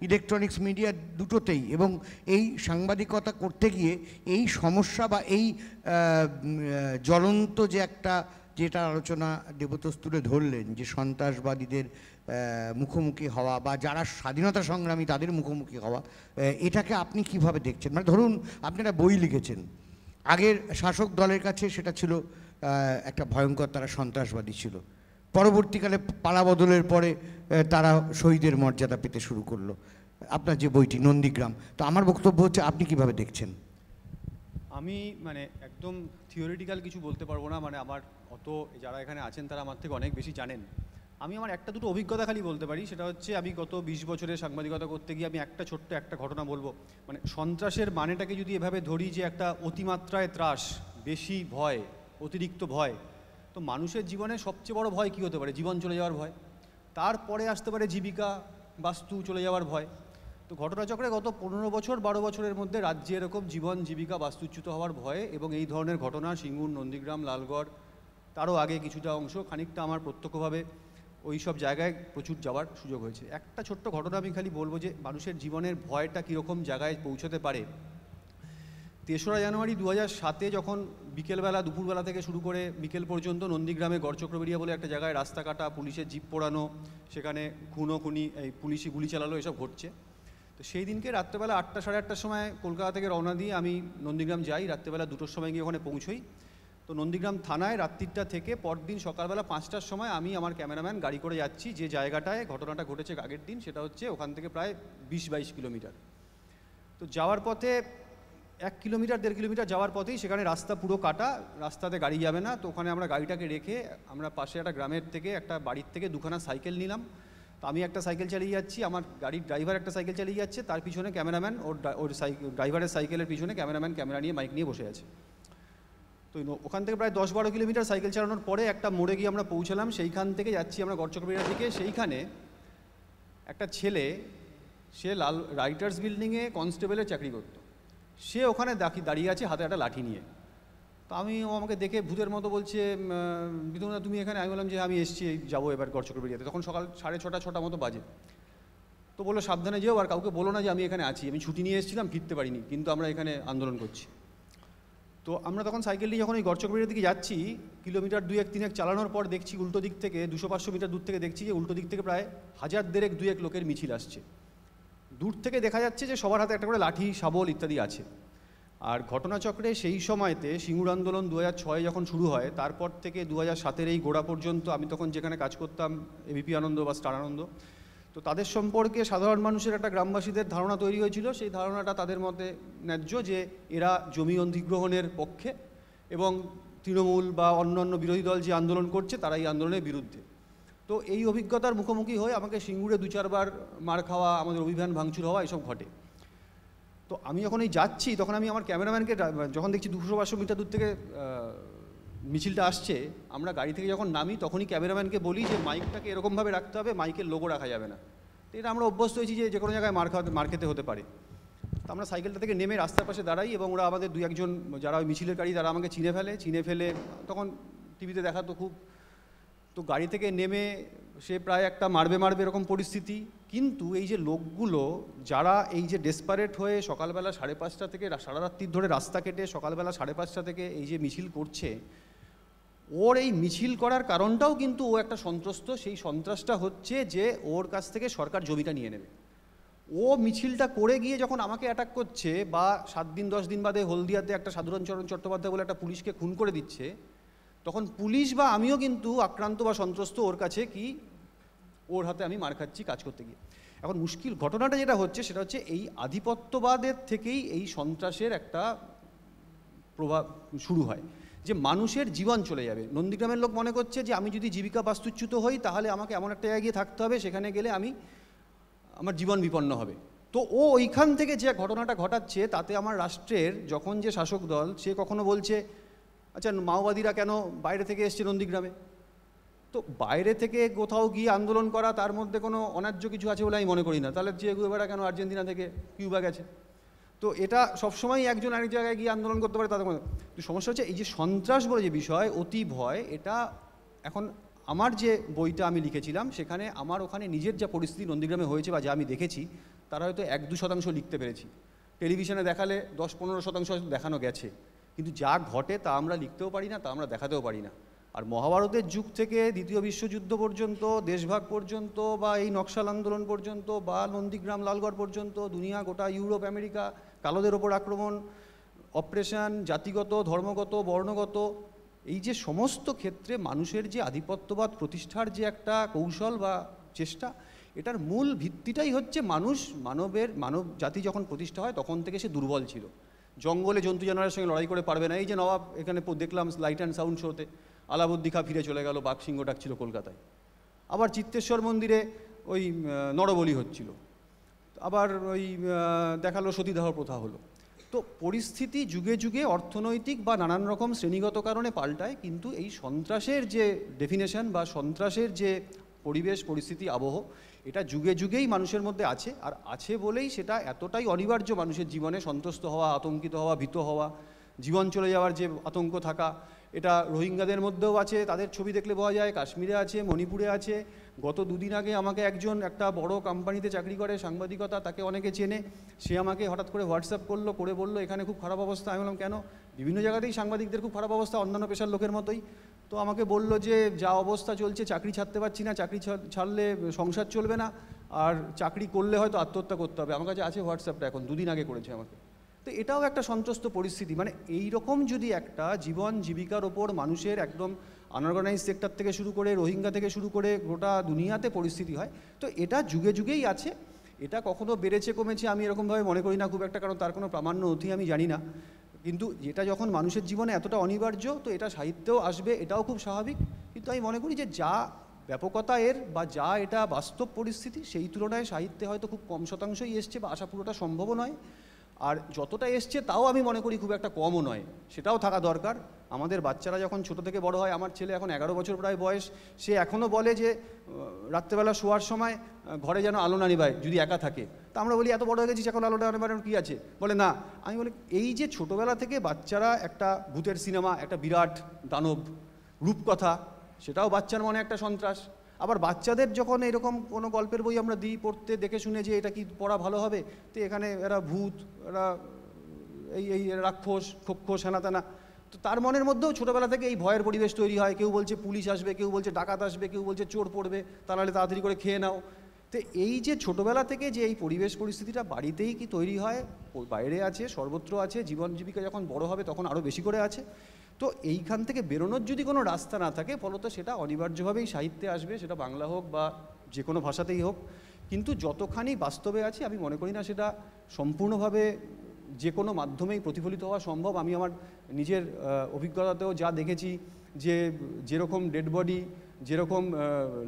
ইলেকট্রনিক্স মিডিয়া দুটোতেই এবং এই সাংবাদিকতা করতে গিয়ে এই সমস্যা বা এই জ্বলন্ত যে একটা যেটা আলোচনা দেবতোষ তুলে ধরলেন যে সন্ত্রাসবাদীদের মুখোমুখি হওয়া বা যারা স্বাধীনতা সংগ্রামী তাদের মুখোমুখি হওয়া এটাকে আপনি কিভাবে দেখছেন মানে ধরুন আপনি একটা বই লিখেছেন আগের শাসক দলের কাছে সেটা ছিল একটা ভয়ঙ্কর তারা সন্ত্রাসবাদী ছিল পরবর্তীকালে পালাবদলের পরে তারা শহীদের মর্যাদা পেতে শুরু করলো আপনার যে বইটি নন্দীগ্রাম তো আমার বক্তব্য হচ্ছে আপনি কিভাবে দেখছেন আমি মানে একদম থিওরিটিক্যাল কিছু বলতে পারবো না মানে আমার অত যারা এখানে আছেন তারা আমার থেকে অনেক বেশি জানেন আমি আমার একটা দুটো অভিজ্ঞতা খালি বলতে পারি সেটা হচ্ছে আমি গত বিশ বছরে সাংবাদিকতা করতে গিয়ে আমি একটা ছোট্ট একটা ঘটনা বলবো মানে সন্ত্রাসের মানেটাকে যদি এভাবে ধরি যে একটা অতিমাত্রায় ত্রাস বেশি ভয় অতিরিক্ত ভয় তো মানুষের জীবনে সবচেয়ে বড় ভয় কি হতে পারে জীবন চলে যাওয়ার ভয় তারপরে আসতে পারে জীবিকা বাস্তু চলে যাওয়ার ভয় তো ঘটনাচক্রে গত পনেরো বছর বারো বছরের মধ্যে রাজ্যে এরকম জীবন জীবিকা বাস্তুচ্যুত হওয়ার ভয়ে এবং এই ধরনের ঘটনা সিঙ্গুর নন্দীগ্রাম লালগড় তারও আগে কিছুটা অংশ খানিকটা আমার প্রত্যক্ষভাবে ওই সব জায়গায় প্রচুর যাওয়ার সুযোগ হয়েছে একটা ছোট্ট ঘটনা আমি খালি বলবো যে মানুষের জীবনের ভয়টা কীরকম জায়গায় পৌঁছতে পারে তেসরা জানুয়ারি দু হাজার সাতে যখন বিকেলবেলা দুপুরবেলা থেকে শুরু করে বিকেল পর্যন্ত নন্দীগ্রামে গড়চক্রবেরিয়া বলে একটা জায়গায় রাস্তা কাটা পুলিশের জিপ পোড়ানো সেখানে খুনো খুনি এই পুলিশি গুলি চালালো এসব ঘটছে তো সেই দিনকে রাত্রেবেলা আটটা সাড়ে আটটার সময় কলকাতা থেকে রওনা দিয়ে আমি নন্দীগ্রাম যাই রাত্রেবেলা দুটোর সময় গিয়ে ওখানে পৌঁছই তো নন্দীগ্রাম থানায় রাত্রিটা থেকে পরদিন সকালবেলা পাঁচটার সময় আমি আমার ক্যামেরাম্যান গাড়ি করে যাচ্ছি যে জায়গাটায় ঘটনাটা ঘটেছে আগের দিন সেটা হচ্ছে ওখান থেকে প্রায় বিশ বাইশ কিলোমিটার তো যাওয়ার পথে এক কিলোমিটার দেড় কিলোমিটার যাওয়ার পথেই সেখানে রাস্তা পুরো কাটা রাস্তাতে গাড়ি যাবে না তো ওখানে আমরা গাড়িটাকে রেখে আমরা পাশে একটা গ্রামের থেকে একটা বাড়ির থেকে দুখানা সাইকেল নিলাম তো আমি একটা সাইকেল চালিয়ে যাচ্ছি আমার গাড়ির ড্রাইভার একটা সাইকেল চালিয়ে যাচ্ছে তার পিছনে ক্যামেরাম্যান ওর ওর ড্রাইভারের সাইকেলের পিছনে ক্যামেরাম্যান ক্যামেরা নিয়ে মাইক নিয়ে বসে আছে তো ওখান থেকে প্রায় দশ বারো কিলোমিটার সাইকেল চালানোর পরে একটা মোড়ে গিয়ে আমরা পৌঁছালাম সেইখান থেকে যাচ্ছি আমরা গড়চকবিড়ার দিকে সেইখানে একটা ছেলে সে লাল রাইটার্স বিল্ডিংয়ে কনস্টেবলের চাকরি করত সে ওখানে দাঁড়িয়ে আছে হাতে একটা লাঠি নিয়ে তো আমি ও আমাকে দেখে ভূতের মতো বলছে বিধুনা তুমি এখানে আমি বললাম যে আমি এসছি যাবো এবার গড়চক্রবেরিয়াতে তখন সকাল সাড়ে ছটা ছটা মতো বাজে তো বললো সাবধানে যেও আর কাউকে বলো না যে আমি এখানে আছি আমি ছুটি নিয়ে এসেছিলাম ফিরতে পারিনি কিন্তু আমরা এখানে আন্দোলন করছি তো আমরা তখন সাইকেল নিয়ে যখন এই গড়চকবেড়ির দিকে যাচ্ছি কিলোমিটার দুই এক তিন এক চালানোর পর দেখছি উল্টো দিক থেকে দুশো পাঁচশো মিটার দূর থেকে দেখছি যে উল্টো দিক থেকে প্রায় হাজার দেড়েক দুই এক লোকের মিছিল আসছে দূর থেকে দেখা যাচ্ছে যে সবার হাতে একটা করে লাঠি শাবল ইত্যাদি আছে আর ঘটনাচক্রে সেই সময়তে সিঙ্গুর আন্দোলন দু ছয় যখন শুরু হয় তারপর থেকে দু সাতের এই গোড়া পর্যন্ত আমি তখন যেখানে কাজ করতাম এবিপি আনন্দ বা স্টার আনন্দ তো তাদের সম্পর্কে সাধারণ মানুষের একটা গ্রামবাসীদের ধারণা তৈরি হয়েছিল সেই ধারণাটা তাদের মতে ন্যায্য যে এরা জমি অধিগ্রহণের পক্ষে এবং তৃণমূল বা অন্যান্য বিরোধী দল যে আন্দোলন করছে তারা এই আন্দোলনের বিরুদ্ধে তো এই অভিজ্ঞতার মুখোমুখি হয়ে আমাকে সিঙ্গুরে দু চারবার মার খাওয়া আমাদের অভিযান ভাঙচুর হওয়া এসব ঘটে তো আমি যখন এই যাচ্ছি তখন আমি আমার ক্যামেরাম্যানকে মানে যখন দেখছি দুশো পাঁচশো মিটার দূর থেকে মিছিলটা আসছে আমরা গাড়ি থেকে যখন নামি তখনই ক্যামেরাম্যানকে বলি যে মাইকটাকে এরকমভাবে রাখতে হবে মাইকের লোগো রাখা যাবে না তো এটা আমরা অভ্যস্ত হয়েছি যে যে কোনো জায়গায় মার খাওয়া মার খেতে হতে পারে তো আমরা সাইকেলটা থেকে নেমে রাস্তার পাশে দাঁড়াই এবং ওরা আমাদের দু একজন যারা ওই মিছিলের গাড়ি তারা আমাকে চিনে ফেলে চিনে ফেলে তখন টিভিতে দেখা তো খুব তো গাড়ি থেকে নেমে সে প্রায় একটা মারবে মারবে এরকম পরিস্থিতি কিন্তু এই যে লোকগুলো যারা এই যে ডেসপারেট হয়ে সকালবেলা সাড়ে পাঁচটা থেকে সারা রাত্রির ধরে রাস্তা কেটে সকালবেলা সাড়ে পাঁচটা থেকে এই যে মিছিল করছে ওর এই মিছিল করার কারণটাও কিন্তু ও একটা সন্ত্রস্ত সেই সন্ত্রাসটা হচ্ছে যে ওর কাছ থেকে সরকার জমিটা নিয়ে নেবে ও মিছিলটা করে গিয়ে যখন আমাকে অ্যাটাক করছে বা সাত দিন দশ দিন বাদে হলদিয়াতে একটা চরণ চট্টোপাধ্যায় বলে একটা পুলিশকে খুন করে দিচ্ছে তখন পুলিশ বা আমিও কিন্তু আক্রান্ত বা সন্ত্রস্ত ওর কাছে কি ওর হাতে আমি মার খাচ্ছি কাজ করতে গিয়ে এখন মুশকিল ঘটনাটা যেটা হচ্ছে সেটা হচ্ছে এই আধিপত্যবাদের থেকেই এই সন্ত্রাসের একটা প্রভাব শুরু হয় যে মানুষের জীবন চলে যাবে নন্দীগ্রামের লোক মনে করছে যে আমি যদি জীবিকা বাস্তুচ্যুত হই তাহলে আমাকে এমন একটা জায়গায় গিয়ে থাকতে হবে সেখানে গেলে আমি আমার জীবন বিপন্ন হবে তো ও ওইখান থেকে যে ঘটনাটা ঘটাচ্ছে তাতে আমার রাষ্ট্রের যখন যে শাসক দল সে কখনো বলছে আচ্ছা মাওবাদীরা কেন বাইরে থেকে এসছে নন্দীগ্রামে তো বাইরে থেকে কোথাও গিয়ে আন্দোলন করা তার মধ্যে কোনো অন্যায্য কিছু আছে বলে আমি মনে করি না তাহলে যে গুয়েভারা কেন আর্জেন্টিনা থেকে কিউবা গেছে তো এটা সবসময় একজন আরেক জায়গায় গিয়ে আন্দোলন করতে পারে তাদের তো সমস্যা হচ্ছে এই যে সন্ত্রাস বলে যে বিষয় অতি ভয় এটা এখন আমার যে বইটা আমি লিখেছিলাম সেখানে আমার ওখানে নিজের যা পরিস্থিতি নন্দীগ্রামে হয়েছে বা যা আমি দেখেছি তারা হয়তো এক দু শতাংশ লিখতে পেরেছি টেলিভিশনে দেখালে দশ পনেরো শতাংশ দেখানো গেছে কিন্তু যা ঘটে তা আমরা লিখতেও পারি না তা আমরা দেখাতেও পারি না আর মহাভারতের যুগ থেকে দ্বিতীয় বিশ্বযুদ্ধ পর্যন্ত দেশভাগ পর্যন্ত বা এই নকশাল আন্দোলন পর্যন্ত বা নন্দীগ্রাম লালগড় পর্যন্ত দুনিয়া গোটা ইউরোপ আমেরিকা কালোদের ওপর আক্রমণ অপারেশান জাতিগত ধর্মগত বর্ণগত এই যে সমস্ত ক্ষেত্রে মানুষের যে আধিপত্যবাদ প্রতিষ্ঠার যে একটা কৌশল বা চেষ্টা এটার মূল ভিত্তিটাই হচ্ছে মানুষ মানবের মানব জাতি যখন প্রতিষ্ঠা হয় তখন থেকে সে দুর্বল ছিল জঙ্গলে জন্তু জানোয়ারের সঙ্গে লড়াই করে পারবে না এই যে নবাব এখানে দেখলাম লাইট অ্যান্ড সাউন্ড শোতে আলাবদ্দিখা ফিরে চলে গেল বাঘসিংহ ডাকছিল কলকাতায় আবার চিত্তেশ্বর মন্দিরে ওই নরবলি হচ্ছিল আবার ওই দেখালো সতীদাহ প্রথা হলো তো পরিস্থিতি যুগে যুগে অর্থনৈতিক বা নানান রকম শ্রেণীগত কারণে পাল্টায় কিন্তু এই সন্ত্রাসের যে ডেফিনেশন বা সন্ত্রাসের যে পরিবেশ পরিস্থিতি আবহ এটা যুগে যুগেই মানুষের মধ্যে আছে আর আছে বলেই সেটা এতটাই অনিবার্য মানুষের জীবনে সন্ত্রস্ত হওয়া আতঙ্কিত হওয়া ভীত হওয়া জীবন চলে যাওয়ার যে আতঙ্ক থাকা এটা রোহিঙ্গাদের মধ্যেও আছে তাদের ছবি দেখলে বোঝা যায় কাশ্মীরে আছে মণিপুরে আছে গত দুদিন আগে আমাকে একজন একটা বড় কোম্পানিতে চাকরি করে সাংবাদিকতা তাকে অনেকে চেনে সে আমাকে হঠাৎ করে হোয়াটসঅ্যাপ করলো করে বললো এখানে খুব খারাপ অবস্থা আমি বললাম কেন বিভিন্ন জায়গাতেই সাংবাদিকদের খুব খারাপ অবস্থা অন্যান্য পেশার লোকের মতোই তো আমাকে বলল যে যা অবস্থা চলছে চাকরি ছাড়তে পারছি না চাকরি ছাড়লে সংসার চলবে না আর চাকরি করলে হয়তো আত্মহত্যা করতে হবে আমার কাছে আছে হোয়াটসঅ্যাপটা এখন দুদিন আগে করেছে আমাকে তো এটাও একটা সন্ত্রস্ত পরিস্থিতি মানে এই রকম যদি একটা জীবন জীবিকার ওপর মানুষের একদম আনঅর্গানাইজ সেক্টর থেকে শুরু করে রোহিঙ্গা থেকে শুরু করে গোটা দুনিয়াতে পরিস্থিতি হয় তো এটা যুগে যুগেই আছে এটা কখনো বেড়েছে কমেছে আমি এরকমভাবে মনে করি না খুব একটা কারণ তার কোনো প্রামাণ্য অতি আমি জানি না কিন্তু এটা যখন মানুষের জীবনে এতটা অনিবার্য তো এটা সাহিত্যেও আসবে এটাও খুব স্বাভাবিক কিন্তু আমি মনে করি যে যা ব্যাপকতা এর বা যা এটা বাস্তব পরিস্থিতি সেই তুলনায় সাহিত্যে হয়তো খুব কম শতাংশই এসছে বা আশা পুরোটা সম্ভব নয় আর যতটা এসছে তাও আমি মনে করি খুব একটা কমও নয় সেটাও থাকা দরকার আমাদের বাচ্চারা যখন ছোট থেকে বড় হয় আমার ছেলে এখন এগারো বছর প্রায় বয়স সে এখনও বলে যে রাত্রেবেলা শোয়ার সময় ঘরে যেন আলো না নিবায় যদি একা থাকে তা আমরা বলি এত বড় হয়ে গেছিস এখন আলো না নিবার কী আছে বলে না আমি বলি এই যে ছোটোবেলা থেকে বাচ্চারা একটা ভূতের সিনেমা একটা বিরাট দানব রূপকথা সেটাও বাচ্চার মনে একটা সন্ত্রাস আবার বাচ্চাদের যখন এরকম কোনো গল্পের বই আমরা দিই পড়তে দেখে শুনে যে এটা কি পড়া ভালো হবে তো এখানে এরা ভূত এরা এই এই রাক্ষস খোক্ষস হেনাতেনা তো তার মনের মধ্যেও ছোটোবেলা থেকে এই ভয়ের পরিবেশ তৈরি হয় কেউ বলছে পুলিশ আসবে কেউ বলছে ডাকাত আসবে কেউ বলছে চোর পড়বে তা নাহলে তাড়াতাড়ি করে খেয়ে নাও তো এই যে ছোটোবেলা থেকে যে এই পরিবেশ পরিস্থিতিটা বাড়িতেই কি তৈরি হয় বাইরে আছে সর্বত্র আছে জীবন জীবিকা যখন বড় হবে তখন আরও বেশি করে আছে তো এইখান থেকে বেরোনোর যদি কোনো রাস্তা না থাকে ফলত সেটা অনিবার্যভাবেই সাহিত্যে আসবে সেটা বাংলা হোক বা যে কোনো ভাষাতেই হোক কিন্তু যতখানি বাস্তবে আছে আমি মনে করি না সেটা সম্পূর্ণভাবে যে কোনো মাধ্যমেই প্রতিফলিত হওয়া সম্ভব আমি আমার নিজের অভিজ্ঞতাতেও যা দেখেছি যে যেরকম ডেড বডি যেরকম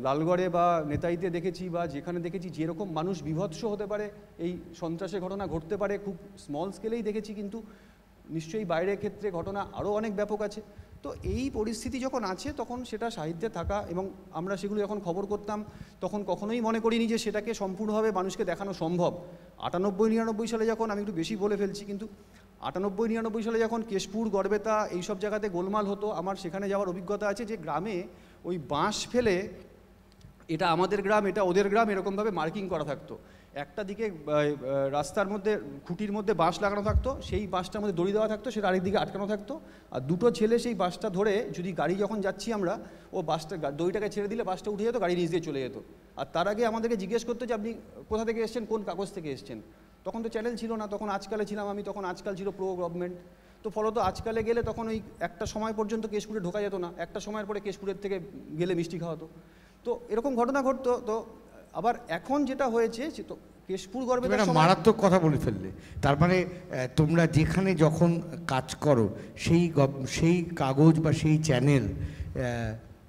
লালগড়ে বা নেতাইতে দেখেছি বা যেখানে দেখেছি যেরকম মানুষ বিভৎস হতে পারে এই সন্ত্রাসের ঘটনা ঘটতে পারে খুব স্মল স্কেলেই দেখেছি কিন্তু নিশ্চয়ই বাইরের ক্ষেত্রে ঘটনা আরও অনেক ব্যাপক আছে তো এই পরিস্থিতি যখন আছে তখন সেটা সাহিত্যে থাকা এবং আমরা সেগুলো যখন খবর করতাম তখন কখনোই মনে করিনি যে সেটাকে সম্পূর্ণভাবে মানুষকে দেখানো সম্ভব আটানব্বই নিরানব্বই সালে যখন আমি একটু বেশি বলে ফেলছি কিন্তু আটানব্বই নিরানব্বই সালে যখন কেশপুর গড়বেতা এইসব জায়গাতে গোলমাল হতো আমার সেখানে যাওয়ার অভিজ্ঞতা আছে যে গ্রামে ওই বাঁশ ফেলে এটা আমাদের গ্রাম এটা ওদের গ্রাম এরকমভাবে মার্কিং করা থাকতো একটা দিকে রাস্তার মধ্যে খুঁটির মধ্যে বাঁশ লাগানো থাকতো সেই বাঁশটার মধ্যে দড়ি দেওয়া থাকতো সেটা আরেক দিকে আটকানো থাকতো আর দুটো ছেলে সেই বাঁশটা ধরে যদি গাড়ি যখন যাচ্ছি আমরা ও বাসটা দড়িটাকে ছেড়ে দিলে বাসটা উঠে যেত গাড়ি নিজ দিয়ে চলে যেত আর তার আগে আমাদেরকে জিজ্ঞেস করতো যে আপনি কোথা থেকে এসছেন কোন কাগজ থেকে এসছেন তখন তো চ্যানেল ছিল না তখন আজকালে ছিলাম আমি তখন আজকাল ছিল প্রো গভর্নমেন্ট তো ফলত আজকালে গেলে তখন ওই একটা সময় পর্যন্ত কেশপুরে ঢোকা যেত না একটা সময়ের পরে কেশপুরের থেকে গেলে মিষ্টি খাওয়াতো তো এরকম ঘটনা ঘটতো তো আবার এখন যেটা হয়েছে সে তো কেশপুর গর্ভে মারাত্মক কথা বলে ফেললে তার মানে তোমরা যেখানে যখন কাজ করো সেই সেই কাগজ বা সেই চ্যানেল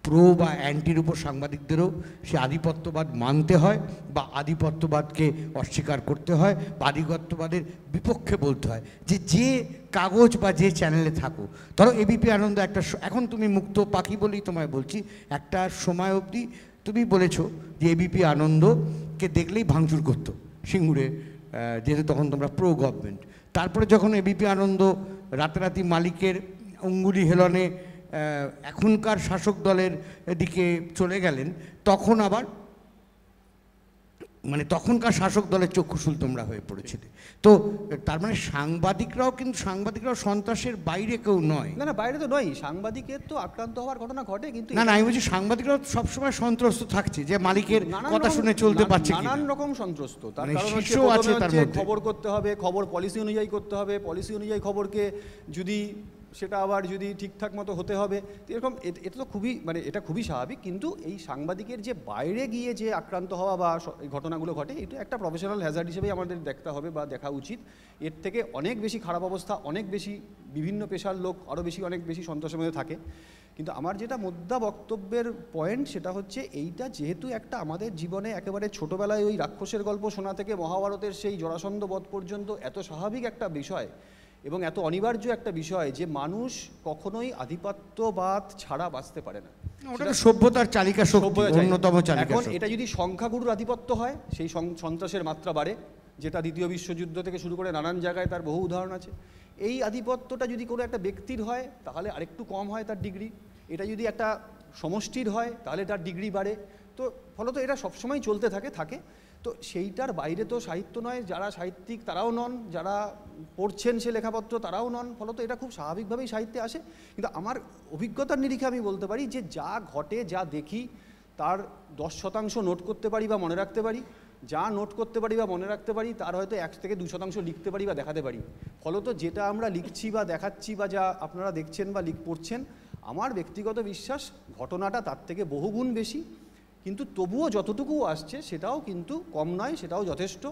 প্রো বা অ্যান্টির উপর সাংবাদিকদেরও সে আধিপত্যবাদ মানতে হয় বা আধিপত্যবাদকে অস্বীকার করতে হয় বা আধিপত্যবাদের বিপক্ষে বলতে হয় যে যে কাগজ বা যে চ্যানেলে থাকো ধরো এবিপি আনন্দ একটা এখন তুমি মুক্ত পাখি বলেই তোমায় বলছি একটা সময় অবধি তুমি বলেছো যে এবিপি আনন্দকে দেখলেই ভাঙচুর করতো সিঙ্গুরে যেহেতু তখন তোমরা প্রো গভর্নমেন্ট তারপরে যখন এবিপি আনন্দ রাতারাতি মালিকের অঙ্গুলি হেলনে এখনকার শাসক দলের দিকে চলে গেলেন তখন আবার মানে তখনকার শাসক দলের চক্ষুশুল তোমরা হয়ে পড়েছিলে তো তার মানে সাংবাদিকরাও কিন্তু সাংবাদিকরাও সন্ত্রাসের বাইরে কেউ নয় না না বাইরে তো নয় সাংবাদিকের তো আক্রান্ত হওয়ার ঘটনা ঘটে কিন্তু না না আমি বলছি সাংবাদিকরাও সবসময় সন্ত্রস্ত থাকছে যে মালিকের কথা শুনে চলতে পারছে নানান রকম সন্ত্রস্ত তার মানে কারণ হচ্ছে খবর করতে হবে খবর পলিসি অনুযায়ী করতে হবে পলিসি অনুযায়ী খবরকে যদি সেটা আবার যদি ঠিকঠাক মতো হতে হবে এরকম এটা তো খুবই মানে এটা খুবই স্বাভাবিক কিন্তু এই সাংবাদিকের যে বাইরে গিয়ে যে আক্রান্ত হওয়া বা ঘটনাগুলো ঘটে এটা একটা প্রফেশনাল হ্যাজার্ড হিসেবেই আমাদের দেখতে হবে বা দেখা উচিত এর থেকে অনেক বেশি খারাপ অবস্থা অনেক বেশি বিভিন্ন পেশার লোক আরও বেশি অনেক বেশি সন্তোষের মধ্যে থাকে কিন্তু আমার যেটা মুদ্রা বক্তব্যের পয়েন্ট সেটা হচ্ছে এইটা যেহেতু একটা আমাদের জীবনে একেবারে ছোটোবেলায় ওই রাক্ষসের গল্প শোনা থেকে মহাভারতের সেই জরাসন্ধ বধ পর্যন্ত এত স্বাভাবিক একটা বিষয় এবং এত অনিবার্য একটা বিষয় যে মানুষ কখনোই আধিপত্যবাদ ছাড়া বাঁচতে পারে না সভ্যতার চালিকা অন্যতম এখন এটা যদি সংখ্যাগুরুর আধিপত্য হয় সেই সন্ত্রাসের মাত্রা বাড়ে যেটা দ্বিতীয় বিশ্বযুদ্ধ থেকে শুরু করে নানান জায়গায় তার বহু উদাহরণ আছে এই আধিপত্যটা যদি কোনো একটা ব্যক্তির হয় তাহলে আরেকটু কম হয় তার ডিগ্রি এটা যদি একটা সমষ্টির হয় তাহলে তার ডিগ্রি বাড়ে তো ফলত এটা সবসময় চলতে থাকে থাকে তো সেইটার বাইরে তো সাহিত্য নয় যারা সাহিত্যিক তারাও নন যারা পড়ছেন সে লেখাপত্র তারাও নন ফলত এটা খুব স্বাভাবিকভাবেই সাহিত্যে আসে কিন্তু আমার অভিজ্ঞতার নিরিখে আমি বলতে পারি যে যা ঘটে যা দেখি তার দশ শতাংশ নোট করতে পারি বা মনে রাখতে পারি যা নোট করতে পারি বা মনে রাখতে পারি তার হয়তো এক থেকে দু শতাংশ লিখতে পারি বা দেখাতে পারি ফলত যেটা আমরা লিখছি বা দেখাচ্ছি বা যা আপনারা দেখছেন বা লিখ পড়ছেন আমার ব্যক্তিগত বিশ্বাস ঘটনাটা তার থেকে বহুগুণ বেশি কিন্তু তবুও যতটুকু আসছে সেটাও কিন্তু কম নয় সেটাও যথেষ্ট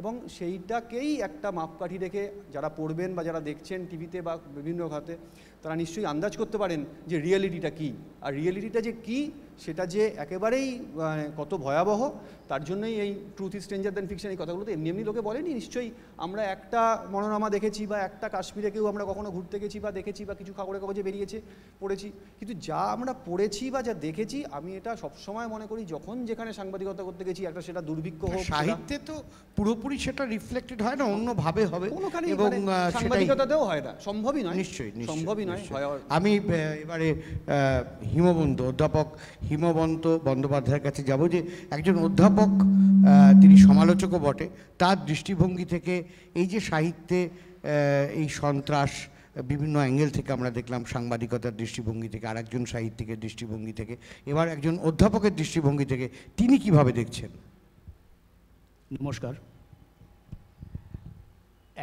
এবং সেইটাকেই একটা মাপকাঠি রেখে যারা পড়বেন বা যারা দেখছেন টিভিতে বা বিভিন্ন খাতে তারা নিশ্চয়ই আন্দাজ করতে পারেন যে রিয়েলিটিটা কি আর রিয়েলিটিটা যে কি সেটা যে একেবারেই মানে, কত ভয়াবহ তার জন্যই এই truth is stranger than fiction এই কথাগুলো তো এমনি এমনি লোকে বলেনি নিশ্চয়ই আমরা একটা মনোরমা দেখেছি বা একটা কাশ্মীরে কেউ আমরা কখনো ঘুরতে গেছি বা দেখেছি বা কিছু খবরের কাগজে বেরিয়েছে পড়েছি কিন্তু যা আমরা পড়েছি বা যা দেখেছি আমি এটা সবসময় মনে করি যখন যেখানে সাংবাদিকতা করতে গেছি একটা সেটা দুর্ভিক্ষ হোক সাহিত্যে তো পুরোপুরি সেটা রিফ্লেক্টেড হয় না অন্যভাবে হবে কোনো এবং মানে সাংবাদিকতাতেও হয় না সম্ভবই নয় নিশ্চয়ই সম্ভবই নয় আমি এবারে হিমবন্ত অধ্যাপক হিমবন্ত বন্দ্যোপাধ্যায়ের কাছে যাব যে একজন অধ্যাপক অধ্যাপক তিনি সমালোচকও বটে তার দৃষ্টিভঙ্গি থেকে এই যে সাহিত্যে এই সন্ত্রাস বিভিন্ন অ্যাঙ্গেল থেকে আমরা দেখলাম সাংবাদিকতার দৃষ্টিভঙ্গি থেকে আর একজন সাহিত্যিকের দৃষ্টিভঙ্গি থেকে এবার একজন অধ্যাপকের দৃষ্টিভঙ্গি থেকে তিনি কিভাবে দেখছেন নমস্কার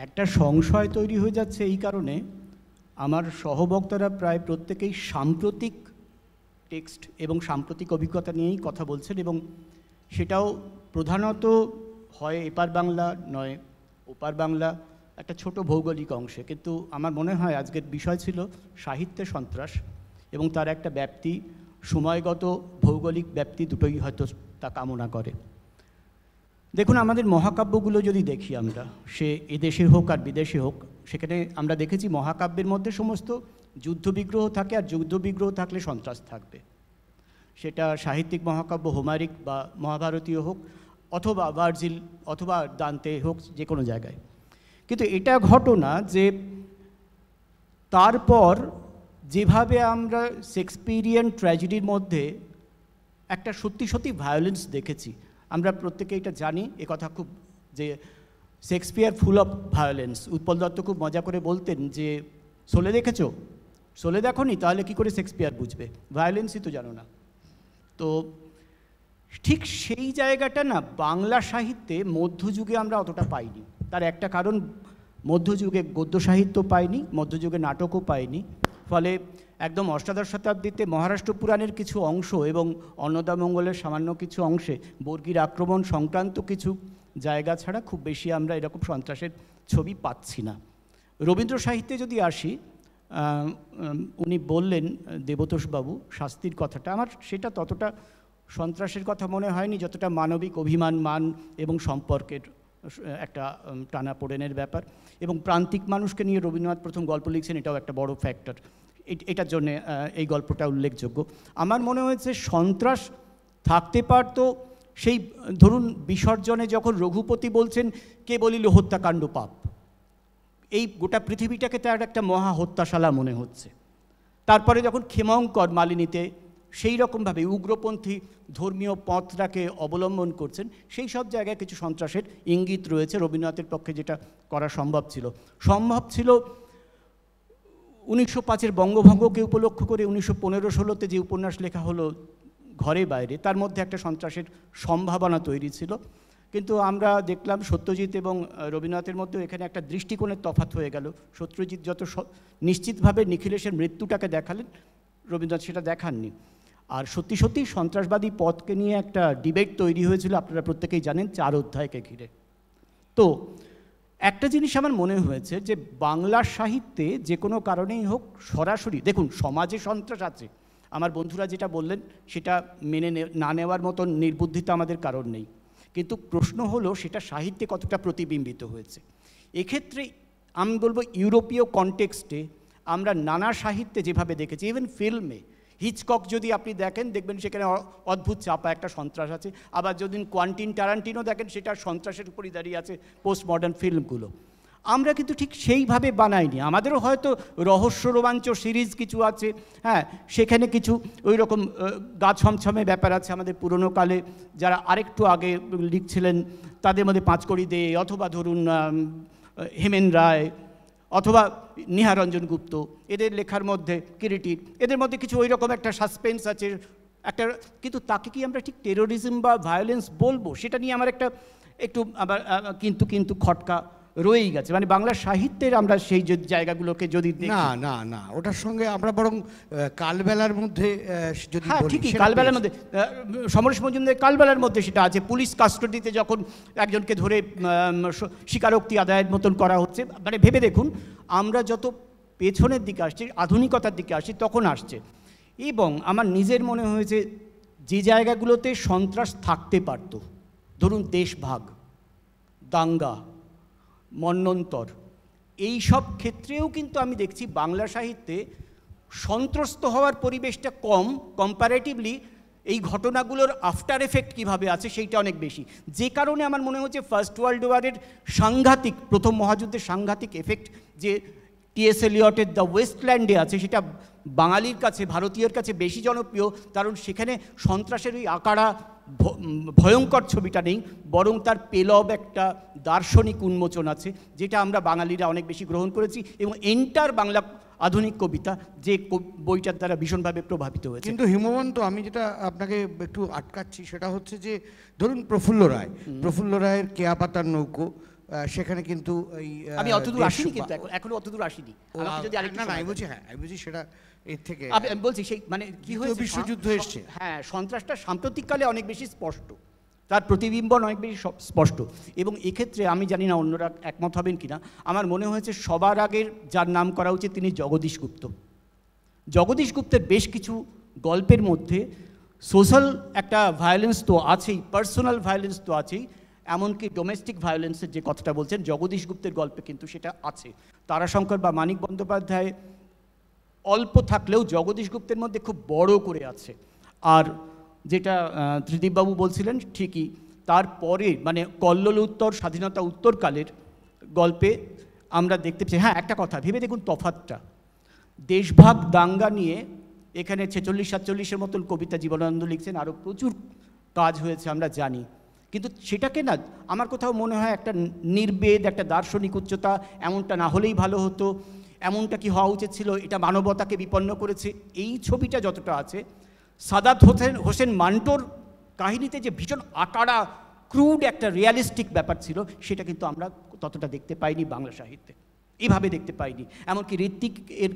একটা সংশয় তৈরি হয়ে যাচ্ছে এই কারণে আমার সহবক্তারা প্রায় প্রত্যেকেই সাম্প্রতিক টেক্সট এবং সাম্প্রতিক অভিজ্ঞতা নিয়েই কথা বলছেন এবং সেটাও প্রধানত হয় এপার বাংলা নয় ওপার বাংলা একটা ছোট ভৌগোলিক অংশে কিন্তু আমার মনে হয় আজকের বিষয় ছিল সাহিত্যে সন্ত্রাস এবং তার একটা ব্যাপ্তি সময়গত ভৌগোলিক ব্যাপ্তি দুটোই হয়তো তা কামনা করে দেখুন আমাদের মহাকাব্যগুলো যদি দেখি আমরা সে এদেশে হোক আর বিদেশে হোক সেখানে আমরা দেখেছি মহাকাব্যের মধ্যে সমস্ত যুদ্ধবিগ্রহ থাকে আর যুদ্ধবিগ্রহ থাকলে সন্ত্রাস থাকবে সেটা সাহিত্যিক মহাকাব্য হোমারিক বা মহাভারতীয় হোক অথবা ভার্জিল অথবা দান্তে হোক যে কোনো জায়গায় কিন্তু এটা ঘটনা যে তারপর যেভাবে আমরা শেক্সপিরিয়ান ট্র্যাজেডির মধ্যে একটা সত্যি সত্যি ভায়োলেন্স দেখেছি আমরা প্রত্যেকে এটা জানি এ কথা খুব যে Shakespeare full of violence Utpal Dutta খুব মজা করে বলতেন যে সোলে দেখেছো সোলে দেখো তাহলে কি করে শেক্সপিয়ার বুঝবে ভায়োলেন্সই তো জানো না তো ঠিক সেই জায়গাটা না বাংলা সাহিত্যে মধ্যযুগে আমরা অতটা পাইনি তার একটা কারণ মধ্যযুগে গদ্য সাহিত্য পাইনি মধ্যযুগে নাটকও পাইনি ফলে একদম অষ্টাদশ শতাব্দীতে মহারাষ্ট্র পুরাণের কিছু অংশ এবং অন্নদামঙ্গলের সামান্য কিছু অংশে বর্গীর আক্রমণ সংক্রান্ত কিছু জায়গা ছাড়া খুব বেশি আমরা এরকম সন্ত্রাসের ছবি পাচ্ছি না রবীন্দ্র সাহিত্যে যদি আসি উনি বললেন দেবতোষবাবু শাস্তির কথাটা আমার সেটা ততটা সন্ত্রাসের কথা মনে হয়নি যতটা মানবিক অভিমান মান এবং সম্পর্কের একটা টানা পোড়েনের ব্যাপার এবং প্রান্তিক মানুষকে নিয়ে রবীন্দ্রনাথ প্রথম গল্প লিখছেন এটাও একটা বড় ফ্যাক্টর এটার জন্য এই গল্পটা উল্লেখযোগ্য আমার মনে হয়েছে সন্ত্রাস থাকতে পারত সেই ধরুন বিসর্জনে যখন রঘুপতি বলছেন কে বলিল হত্যাকাণ্ড পাপ এই গোটা পৃথিবীটাকে তার একটা মহা হত্যাশালা মনে হচ্ছে তারপরে যখন ক্ষেমঙ্কর মালিনীতে সেই রকমভাবে উগ্রপন্থী ধর্মীয় পথটাকে অবলম্বন করছেন সেই সব জায়গায় কিছু সন্ত্রাসের ইঙ্গিত রয়েছে রবীন্দ্রনাথের পক্ষে যেটা করা সম্ভব ছিল সম্ভব ছিল উনিশশো পাঁচের বঙ্গভঙ্গকে উপলক্ষ করে উনিশশো পনেরো ষোলোতে যে উপন্যাস লেখা হলো ঘরে বাইরে তার মধ্যে একটা সন্ত্রাসের সম্ভাবনা তৈরি ছিল কিন্তু আমরা দেখলাম সত্যজিৎ এবং রবীন্দ্রনাথের মধ্যে এখানে একটা দৃষ্টিকোণের তফাত হয়ে গেল সত্যজিৎ যত নিশ্চিতভাবে নিখিলেশের মৃত্যুটাকে দেখালেন রবীন্দ্রনাথ সেটা দেখাননি আর সত্যি সত্যি সন্ত্রাসবাদী পথকে নিয়ে একটা ডিবেট তৈরি হয়েছিল আপনারা প্রত্যেকেই জানেন চার অধ্যায়কে ঘিরে তো একটা জিনিস আমার মনে হয়েছে যে বাংলা সাহিত্যে যে কোনো কারণেই হোক সরাসরি দেখুন সমাজে সন্ত্রাস আছে আমার বন্ধুরা যেটা বললেন সেটা মেনে না নেওয়ার মতন নির্বুদ্ধিতা আমাদের কারণ নেই কিন্তু প্রশ্ন হলো সেটা সাহিত্যে কতটা প্রতিবিম্বিত হয়েছে এক্ষেত্রে আমি বলবো ইউরোপীয় কনটেক্সটে আমরা নানা সাহিত্যে যেভাবে দেখেছি ইভেন ফিল্মে হিচকক যদি আপনি দেখেন দেখবেন সেখানে অদ্ভুত চাপা একটা সন্ত্রাস আছে আবার যদি কোয়ান্টিন টারান্টিনও দেখেন সেটা সন্ত্রাসের উপরই দাঁড়িয়ে আছে পোস্ট মডার্ন ফিল্মগুলো আমরা কিন্তু ঠিক সেইভাবে বানাইনি আমাদেরও হয়তো রহস্য রোমাঞ্চ সিরিজ কিছু আছে হ্যাঁ সেখানে কিছু ওই রকম গা ছমছমে ব্যাপার আছে আমাদের পুরনো কালে যারা আরেকটু আগে লিখছিলেন তাদের মধ্যে পাঁচকড়ি দে অথবা ধরুন হেমেন রায় অথবা নিহারঞ্জন গুপ্ত এদের লেখার মধ্যে কিরিটি এদের মধ্যে কিছু ওই রকম একটা সাসপেন্স আছে একটা কিন্তু তাকে কি আমরা ঠিক টেরোরিজম বা ভায়োলেন্স বলবো সেটা নিয়ে আমার একটা একটু আবার কিন্তু কিন্তু খটকা রয়েই গেছে মানে বাংলা সাহিত্যের আমরা সেই জায়গাগুলোকে যদি না না না ওটার সঙ্গে আমরা বরং কালবেলার মধ্যে যদি হ্যাঁ ঠিকই কালবেলার মধ্যে সমরেশ মজুমদার কালবেলার মধ্যে সেটা আছে পুলিশ কাস্টডিতে যখন একজনকে ধরে স্বীকারোক্তি আদায়ের মতন করা হচ্ছে মানে ভেবে দেখুন আমরা যত পেছনের দিকে আসছি আধুনিকতার দিকে আসছি তখন আসছে এবং আমার নিজের মনে হয়েছে যে জায়গাগুলোতে সন্ত্রাস থাকতে পারত ধরুন দেশভাগ দাঙ্গা মন্নন্তর এই সব ক্ষেত্রেও কিন্তু আমি দেখছি বাংলা সাহিত্যে সন্ত্রস্ত হওয়ার পরিবেশটা কম কম্পারেটিভলি এই ঘটনাগুলোর আফটার এফেক্ট কিভাবে আছে সেইটা অনেক বেশি যে কারণে আমার মনে হচ্ছে ফার্স্ট ওয়ার্ল্ড ওয়ারের সাংঘাতিক প্রথম মহাযুদ্ধের সাংঘাতিক এফেক্ট যে টিএস এলিয়টের দ্য ওয়েস্টল্যান্ডে আছে সেটা বাঙালির কাছে ভারতীয়র কাছে বেশি জনপ্রিয় কারণ সেখানে সন্ত্রাসের ওই আকারা ভয়ঙ্কর ছবিটা নেই বরং তার পেলব একটা দার্শনিক উন্মোচন আছে যেটা আমরা বাঙালিরা অনেক বেশি গ্রহণ করেছি এবং এন্টার বাংলা আধুনিক কবিতা যে বইটার দ্বারা ভীষণভাবে প্রভাবিত হয়েছে কিন্তু হিমবন্ত আমি যেটা আপনাকে একটু আটকাচ্ছি সেটা হচ্ছে যে ধরুন প্রফুল্ল রায় প্রফুল্ল রায়ের কেয়া পাতার নৌকো সেখানে কিন্তু আমি অতদূর আসিনি কিন্তু এখনো অতদূর আসিনি আমি বুঝি হ্যাঁ আমি বুঝি সেটা এর থেকে আমি বলছি সেই মানে কি হয়েছে বিশ্বযুদ্ধ এসছে হ্যাঁ সন্ত্রাসটা সাম্প্রতিককালে অনেক বেশি স্পষ্ট তার প্রতিবিম্বন অনেক বেশি স্পষ্ট এবং এক্ষেত্রে আমি জানি না অন্যরা একমত হবেন কিনা আমার মনে হয়েছে সবার আগের যার নাম করা উচিত তিনি জগদীশ গুপ্ত জগদীশ গুপ্তের বেশ কিছু গল্পের মধ্যে সোশ্যাল একটা ভায়োলেন্স তো আছেই পার্সোনাল ভায়োলেন্স তো আছেই এমনকি ডোমেস্টিক ভায়োলেন্সের যে কথাটা বলছেন জগদীশ গুপ্তের গল্পে কিন্তু সেটা আছে তারাশঙ্কর বা মানিক বন্দ্যোপাধ্যায় অল্প থাকলেও জগদীশ গুপ্তের মধ্যে খুব বড় করে আছে আর যেটা ত্রিদীপবাবু বলছিলেন ঠিকই তারপরে মানে কল্লোল উত্তর স্বাধীনতা উত্তরকালের গল্পে আমরা দেখতে পাচ্ছি হ্যাঁ একটা কথা ভেবে দেখুন তফাতটা দেশভাগ দাঙ্গা নিয়ে এখানে ছেচল্লিশ সাতচল্লিশের মতন কবিতা জীবনানন্দ লিখছেন আরও প্রচুর কাজ হয়েছে আমরা জানি কিন্তু সেটাকে না আমার কোথাও মনে হয় একটা নির্বেদ একটা দার্শনিক উচ্চতা এমনটা না হলেই ভালো হতো এমনটা কি হওয়া উচিত ছিল এটা মানবতাকে বিপন্ন করেছে এই ছবিটা যতটা আছে সাদাত হোসেন হোসেন মান্টোর কাহিনীতে যে ভীষণ আকারা ক্রুড একটা রিয়ালিস্টিক ব্যাপার ছিল সেটা কিন্তু আমরা ততটা দেখতে পাইনি বাংলা সাহিত্যে এভাবে দেখতে পাইনি এমনকি ঋত্বিক এর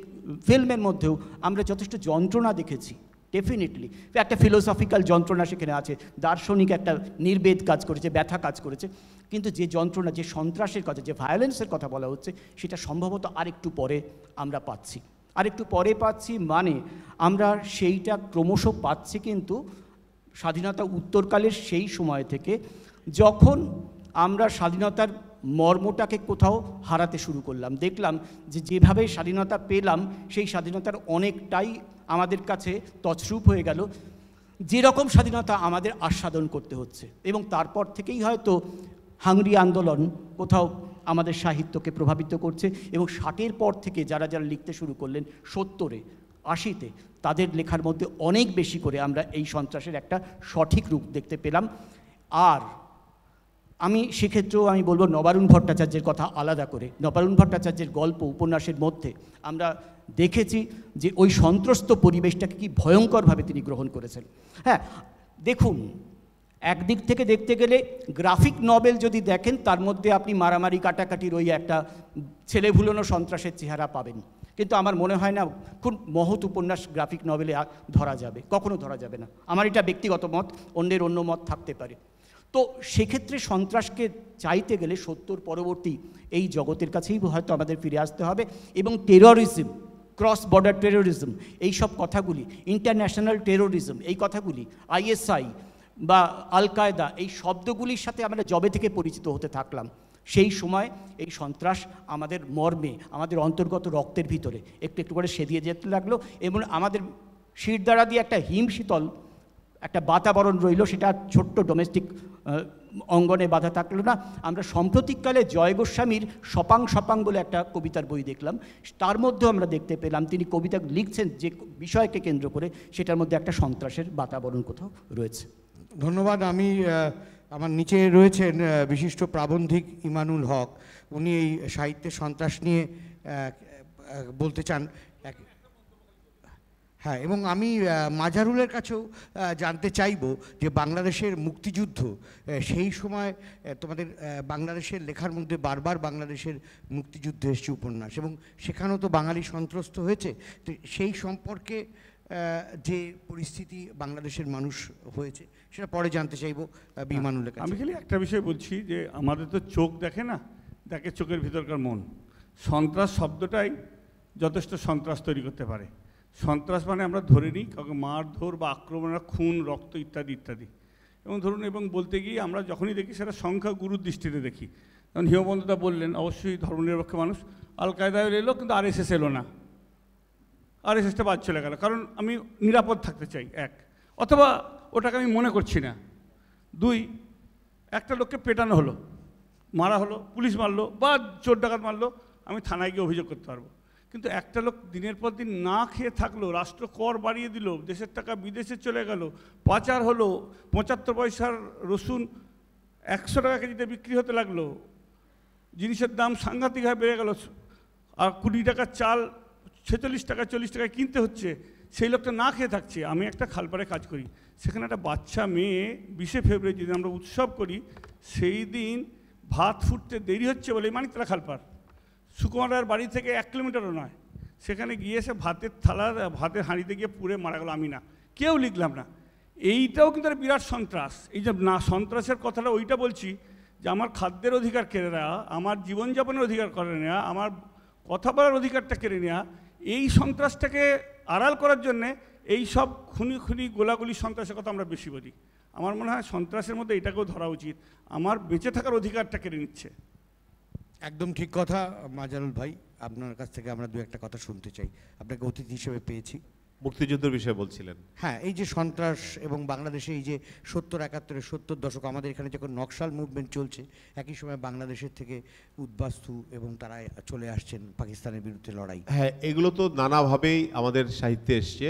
ফিল্মের মধ্যেও আমরা যথেষ্ট যন্ত্রণা দেখেছি ডেফিনেটলি একটা ফিলোসফিক্যাল যন্ত্রণা সেখানে আছে দার্শনিক একটা নির্বেদ কাজ করেছে ব্যথা কাজ করেছে কিন্তু যে যন্ত্রণা যে সন্ত্রাসের কথা যে ভায়োলেন্সের কথা বলা হচ্ছে সেটা সম্ভবত আরেকটু পরে আমরা পাচ্ছি আরেকটু পরে পাচ্ছি মানে আমরা সেইটা ক্রমশ পাচ্ছি কিন্তু স্বাধীনতা উত্তরকালের সেই সময় থেকে যখন আমরা স্বাধীনতার মর্মটাকে কোথাও হারাতে শুরু করলাম দেখলাম যে যেভাবে স্বাধীনতা পেলাম সেই স্বাধীনতার অনেকটাই আমাদের কাছে তছরূপ হয়ে গেল যেরকম স্বাধীনতা আমাদের আস্বাদন করতে হচ্ছে এবং তারপর থেকেই হয়তো হাংরি আন্দোলন কোথাও আমাদের সাহিত্যকে প্রভাবিত করছে এবং ষাটের পর থেকে যারা যারা লিখতে শুরু করলেন সত্তরে আশিতে তাদের লেখার মধ্যে অনেক বেশি করে আমরা এই সন্ত্রাসের একটা সঠিক রূপ দেখতে পেলাম আর আমি সেক্ষেত্রেও আমি বলবো নবারুণ ভট্টাচার্যের কথা আলাদা করে নবারুণ ভট্টাচার্যের গল্প উপন্যাসের মধ্যে আমরা দেখেছি যে ওই সন্ত্রস্ত পরিবেশটাকে কি ভয়ঙ্করভাবে তিনি গ্রহণ করেছেন হ্যাঁ দেখুন একদিক থেকে দেখতে গেলে গ্রাফিক নভেল যদি দেখেন তার মধ্যে আপনি মারামারি কাটাকাটির ওই একটা ছেলে ভুলোনো সন্ত্রাসের চেহারা পাবেন কিন্তু আমার মনে হয় না খুব মহৎ উপন্যাস গ্রাফিক নভেলে ধরা যাবে কখনো ধরা যাবে না আমার এটা ব্যক্তিগত মত অন্যের অন্য মত থাকতে পারে তো সেক্ষেত্রে সন্ত্রাসকে চাইতে গেলে সত্তর পরবর্তী এই জগতের কাছেই হয়তো আমাদের ফিরে আসতে হবে এবং টেরোরিজম ক্রস বর্ডার টেরোরিজম এই সব কথাগুলি ইন্টারন্যাশনাল টেরোরিজম এই কথাগুলি আইএসআই বা আল কায়দা এই শব্দগুলির সাথে আমরা জবে থেকে পরিচিত হতে থাকলাম সেই সময় এই সন্ত্রাস আমাদের মর্মে আমাদের অন্তর্গত রক্তের ভিতরে একটু একটু করে সেদিয়ে যেতে লাগলো এবং আমাদের শির দ্বারা দিয়ে একটা হিম শীতল একটা বাতাবরণ রইল সেটা ছোট্ট ডোমেস্টিক অঙ্গনে বাধা থাকলো না আমরা সম্প্রতিককালে জয় গোস্বামীর সপাং সপাং বলে একটা কবিতার বই দেখলাম তার মধ্যেও আমরা দেখতে পেলাম তিনি কবিতা লিখছেন যে বিষয়কে কেন্দ্র করে সেটার মধ্যে একটা সন্ত্রাসের বাতাবরণ কোথাও রয়েছে ধন্যবাদ আমি আমার নিচে রয়েছেন বিশিষ্ট প্রাবন্ধিক ইমানুল হক উনি এই সাহিত্যে সন্ত্রাস নিয়ে বলতে চান হ্যাঁ এবং আমি মাজারুলের কাছেও জানতে চাইব যে বাংলাদেশের মুক্তিযুদ্ধ সেই সময় তোমাদের বাংলাদেশের লেখার মধ্যে বারবার বাংলাদেশের মুক্তিযুদ্ধ এসছে উপন্যাস এবং সেখানেও তো বাঙালি সন্ত্রস্ত হয়েছে তো সেই সম্পর্কে যে পরিস্থিতি বাংলাদেশের মানুষ হয়েছে সেটা পরে জানতে চাইব বিমানুলের আমি খালি একটা বিষয় বলছি যে আমাদের তো চোখ দেখে না দেখে চোখের ভিতরকার মন সন্ত্রাস শব্দটাই যথেষ্ট সন্ত্রাস তৈরি করতে পারে সন্ত্রাস মানে আমরা ধরে নিই কাউকে মারধর বা আক্রমণ খুন রক্ত ইত্যাদি ইত্যাদি এবং ধরুন এবং বলতে গিয়ে আমরা যখনই দেখি সেটা সংখ্যা গুরুর দৃষ্টিতে দেখি কারণ হিমবন্ধুতা বললেন অবশ্যই ধর্মনিরপেক্ষ মানুষ আল কায়দা এলো কিন্তু আর এস এস এলো না আর এস এসটা বাদ চলে গেল কারণ আমি নিরাপদ থাকতে চাই এক অথবা ওটাকে আমি মনে করছি না দুই একটা লোককে পেটানো হলো মারা হলো পুলিশ মারলো বা চোর ডাকাত মারলো আমি থানায় গিয়ে অভিযোগ করতে পারবো কিন্তু একটা লোক দিনের পর দিন না খেয়ে থাকলো রাষ্ট্র কর বাড়িয়ে দিল দেশের টাকা বিদেশে চলে গেল পাচার হলো পঁচাত্তর পয়সার রসুন একশো টাকা কেজিতে বিক্রি হতে লাগলো জিনিসের দাম সাংঘাতিকভাবে বেড়ে গেল আর কুড়ি টাকা চাল ছেচল্লিশ টাকা চল্লিশ টাকায় কিনতে হচ্ছে সেই লোকটা না খেয়ে থাকছে আমি একটা খালপাড়ে কাজ করি সেখানে একটা বাচ্চা মেয়ে বিশে ফেব্রুয়ারি যদি আমরা উৎসব করি সেই দিন ভাত ফুটতে দেরি হচ্ছে বলে মানিকতলা খালপাড় সুকুমার রায়ের বাড়ি থেকে এক কিলোমিটারও নয় সেখানে গিয়ে সে ভাতের থালার ভাতের হাঁড়িতে গিয়ে পুড়ে মারা গেল আমি না কেউ লিখলাম না এইটাও কিন্তু একটা বিরাট সন্ত্রাস এই যে না সন্ত্রাসের কথাটা ওইটা বলছি যে আমার খাদ্যের অধিকার কেড়ে নেওয়া আমার জীবনযাপনের অধিকার করে নেওয়া আমার কথা বলার অধিকারটা কেড়ে নেওয়া এই সন্ত্রাসটাকে আড়াল করার জন্যে এই সব খুনি খুনি গোলাগুলি সন্ত্রাসের কথা আমরা বেশি বলি আমার মনে হয় সন্ত্রাসের মধ্যে এটাকেও ধরা উচিত আমার বেঁচে থাকার অধিকারটা কেড়ে নিচ্ছে একদম ঠিক কথা মাজারুল ভাই আপনার কাছ থেকে আমরা দু একটা কথা শুনতে চাই আপনাকে অতিথি হিসেবে পেয়েছি মুক্তিযুদ্ধের বিষয়ে বলছিলেন হ্যাঁ এই যে সন্ত্রাস এবং বাংলাদেশে এই যে সত্তর একাত্তরের সত্তর দশক আমাদের এখানে যখন নকশাল মুভমেন্ট চলছে একই সময় বাংলাদেশের থেকে উদ্বাস্তু এবং তারা চলে আসছেন পাকিস্তানের বিরুদ্ধে লড়াই হ্যাঁ এগুলো তো নানাভাবেই আমাদের সাহিত্যে এসছে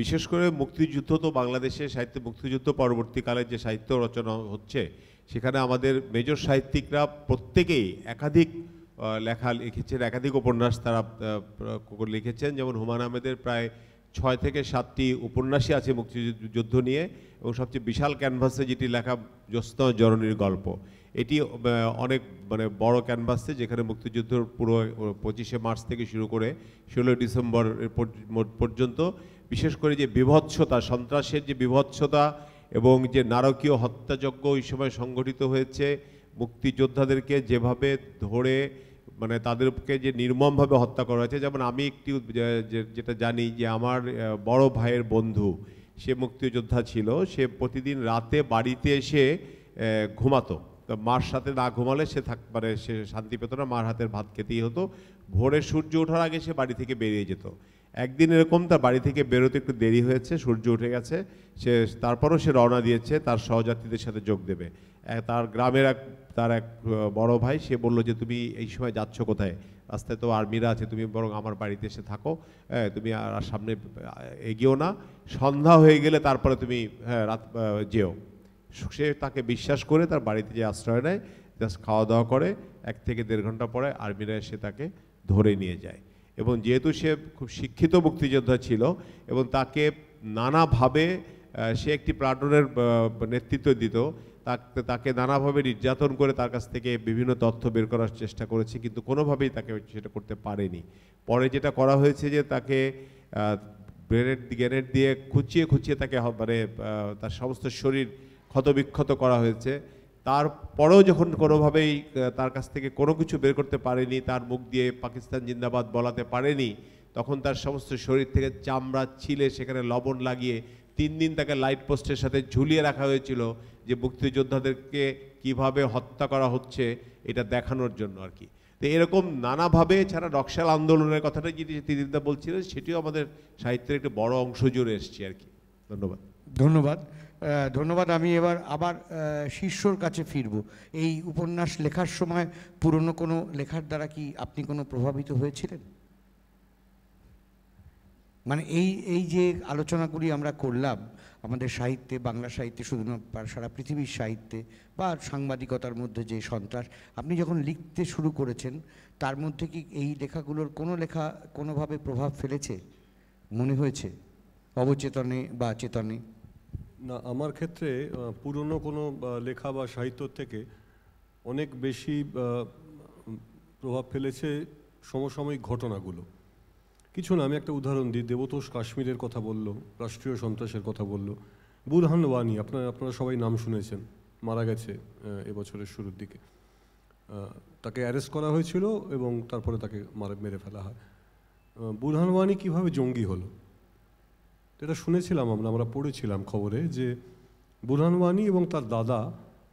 বিশেষ করে মুক্তিযুদ্ধ তো বাংলাদেশে সাহিত্যে মুক্তিযুদ্ধ পরবর্তীকালে যে সাহিত্য রচনা হচ্ছে সেখানে আমাদের মেজর সাহিত্যিকরা প্রত্যেকেই একাধিক লেখা লিখেছেন একাধিক উপন্যাস তারা লিখেছেন যেমন হুমায়ুন আহমেদের প্রায় ছয় থেকে সাতটি উপন্যাসই আছে মুক্তিযুদ্ধ নিয়ে এবং সবচেয়ে বিশাল ক্যানভাসে যেটি লেখা জ্যোস্ত জননীর গল্প এটি অনেক মানে বড় ক্যানভাসে যেখানে মুক্তিযুদ্ধর পুরো পঁচিশে মার্চ থেকে শুরু করে ষোলোই ডিসেম্বর পর্যন্ত বিশেষ করে যে বিভৎসতা সন্ত্রাসের যে বিভৎসতা এবং যে নারকীয় হত্যাযজ্ঞ ওই সময় সংগঠিত হয়েছে মুক্তিযোদ্ধাদেরকে যেভাবে ধরে মানে তাদেরকে যে নির্মমভাবে হত্যা করা হয়েছে যেমন আমি একটি যেটা জানি যে আমার বড় ভাইয়ের বন্ধু সে মুক্তিযোদ্ধা ছিল সে প্রতিদিন রাতে বাড়িতে এসে ঘুমাতো তা মার সাথে না ঘুমালে সে থাক মানে সে শান্তি পেত না মার হাতের ভাত খেতেই ইয়ে হতো ভোরে সূর্য ওঠার আগে সে বাড়ি থেকে বেরিয়ে যেত একদিন এরকম তার বাড়ি থেকে বেরোতে একটু দেরি হয়েছে সূর্য উঠে গেছে সে তারপরও সে রওনা দিয়েছে তার সহযাত্রীদের সাথে যোগ দেবে তার গ্রামের এক তার এক বড় ভাই সে বলল যে তুমি এই সময় যাচ্ছ কোথায় রাস্তায় তো আর্মিরা আছে তুমি বরং আমার বাড়িতে এসে থাকো হ্যাঁ তুমি আর সামনে এগিয়েও না সন্ধ্যা হয়ে গেলে তারপরে তুমি হ্যাঁ রাত যেও সে তাকে বিশ্বাস করে তার বাড়িতে যে আশ্রয় নেয় জাস্ট খাওয়া দাওয়া করে এক থেকে দেড় ঘন্টা পরে আর্মিরা এসে তাকে ধরে নিয়ে যায় এবং যেহেতু সে খুব শিক্ষিত মুক্তিযোদ্ধা ছিল এবং তাকে নানাভাবে সে একটি প্লাটনের নেতৃত্ব দিত তাকে তাকে নানাভাবে নির্যাতন করে তার কাছ থেকে বিভিন্ন তথ্য বের করার চেষ্টা করেছে কিন্তু কোনোভাবেই তাকে সেটা করতে পারেনি পরে যেটা করা হয়েছে যে তাকে গ্রেনেড গ্রেনেড দিয়ে খুঁচিয়ে খুঁচিয়ে তাকে মানে তার সমস্ত শরীর ক্ষতবিক্ষত করা হয়েছে তারপরেও যখন কোনোভাবেই তার কাছ থেকে কোনো কিছু বের করতে পারেনি তার মুখ দিয়ে পাকিস্তান জিন্দাবাদ বলাতে পারেনি তখন তার সমস্ত শরীর থেকে চামড়া ছিলে সেখানে লবণ লাগিয়ে তিন দিন তাকে লাইট পোস্টের সাথে ঝুলিয়ে রাখা হয়েছিল যে মুক্তিযোদ্ধাদেরকে কিভাবে হত্যা করা হচ্ছে এটা দেখানোর জন্য আর কি তো এরকম নানাভাবে ছাড়া রক্সাল আন্দোলনের কথাটা যেটি তিদিনদা বলছিলেন সেটিও আমাদের সাহিত্যের একটি বড় অংশ জুড়ে এসছে আর কি ধন্যবাদ ধন্যবাদ ধন্যবাদ আমি এবার আবার শিষ্যর কাছে ফিরব এই উপন্যাস লেখার সময় পুরনো কোনো লেখার দ্বারা কি আপনি কোনো প্রভাবিত হয়েছিলেন মানে এই এই যে আলোচনাগুলি আমরা করলাম আমাদের সাহিত্যে বাংলা সাহিত্যে শুধু না সারা পৃথিবীর সাহিত্যে বা সাংবাদিকতার মধ্যে যে সন্ত্রাস আপনি যখন লিখতে শুরু করেছেন তার মধ্যে কি এই লেখাগুলোর কোনো লেখা কোনোভাবে প্রভাব ফেলেছে মনে হয়েছে অবচেতনে বা চেতনে না আমার ক্ষেত্রে পুরনো কোনো লেখা বা সাহিত্য থেকে অনেক বেশি প্রভাব ফেলেছে সমসাময়িক ঘটনাগুলো কিছু না আমি একটা উদাহরণ দিই দেবতোষ কাশ্মীরের কথা বলল রাষ্ট্রীয় সন্ত্রাসের কথা বলল বুরহান ওয়ানি আপনারা আপনারা সবাই নাম শুনেছেন মারা গেছে এবছরের শুরুর দিকে তাকে অ্যারেস্ট করা হয়েছিল এবং তারপরে তাকে মারা মেরে ফেলা হয় বুরহান ওয়ানি কীভাবে জঙ্গি হলো এটা শুনেছিলাম আমরা আমরা পড়েছিলাম খবরে যে বুরহান ওয়ানি এবং তার দাদা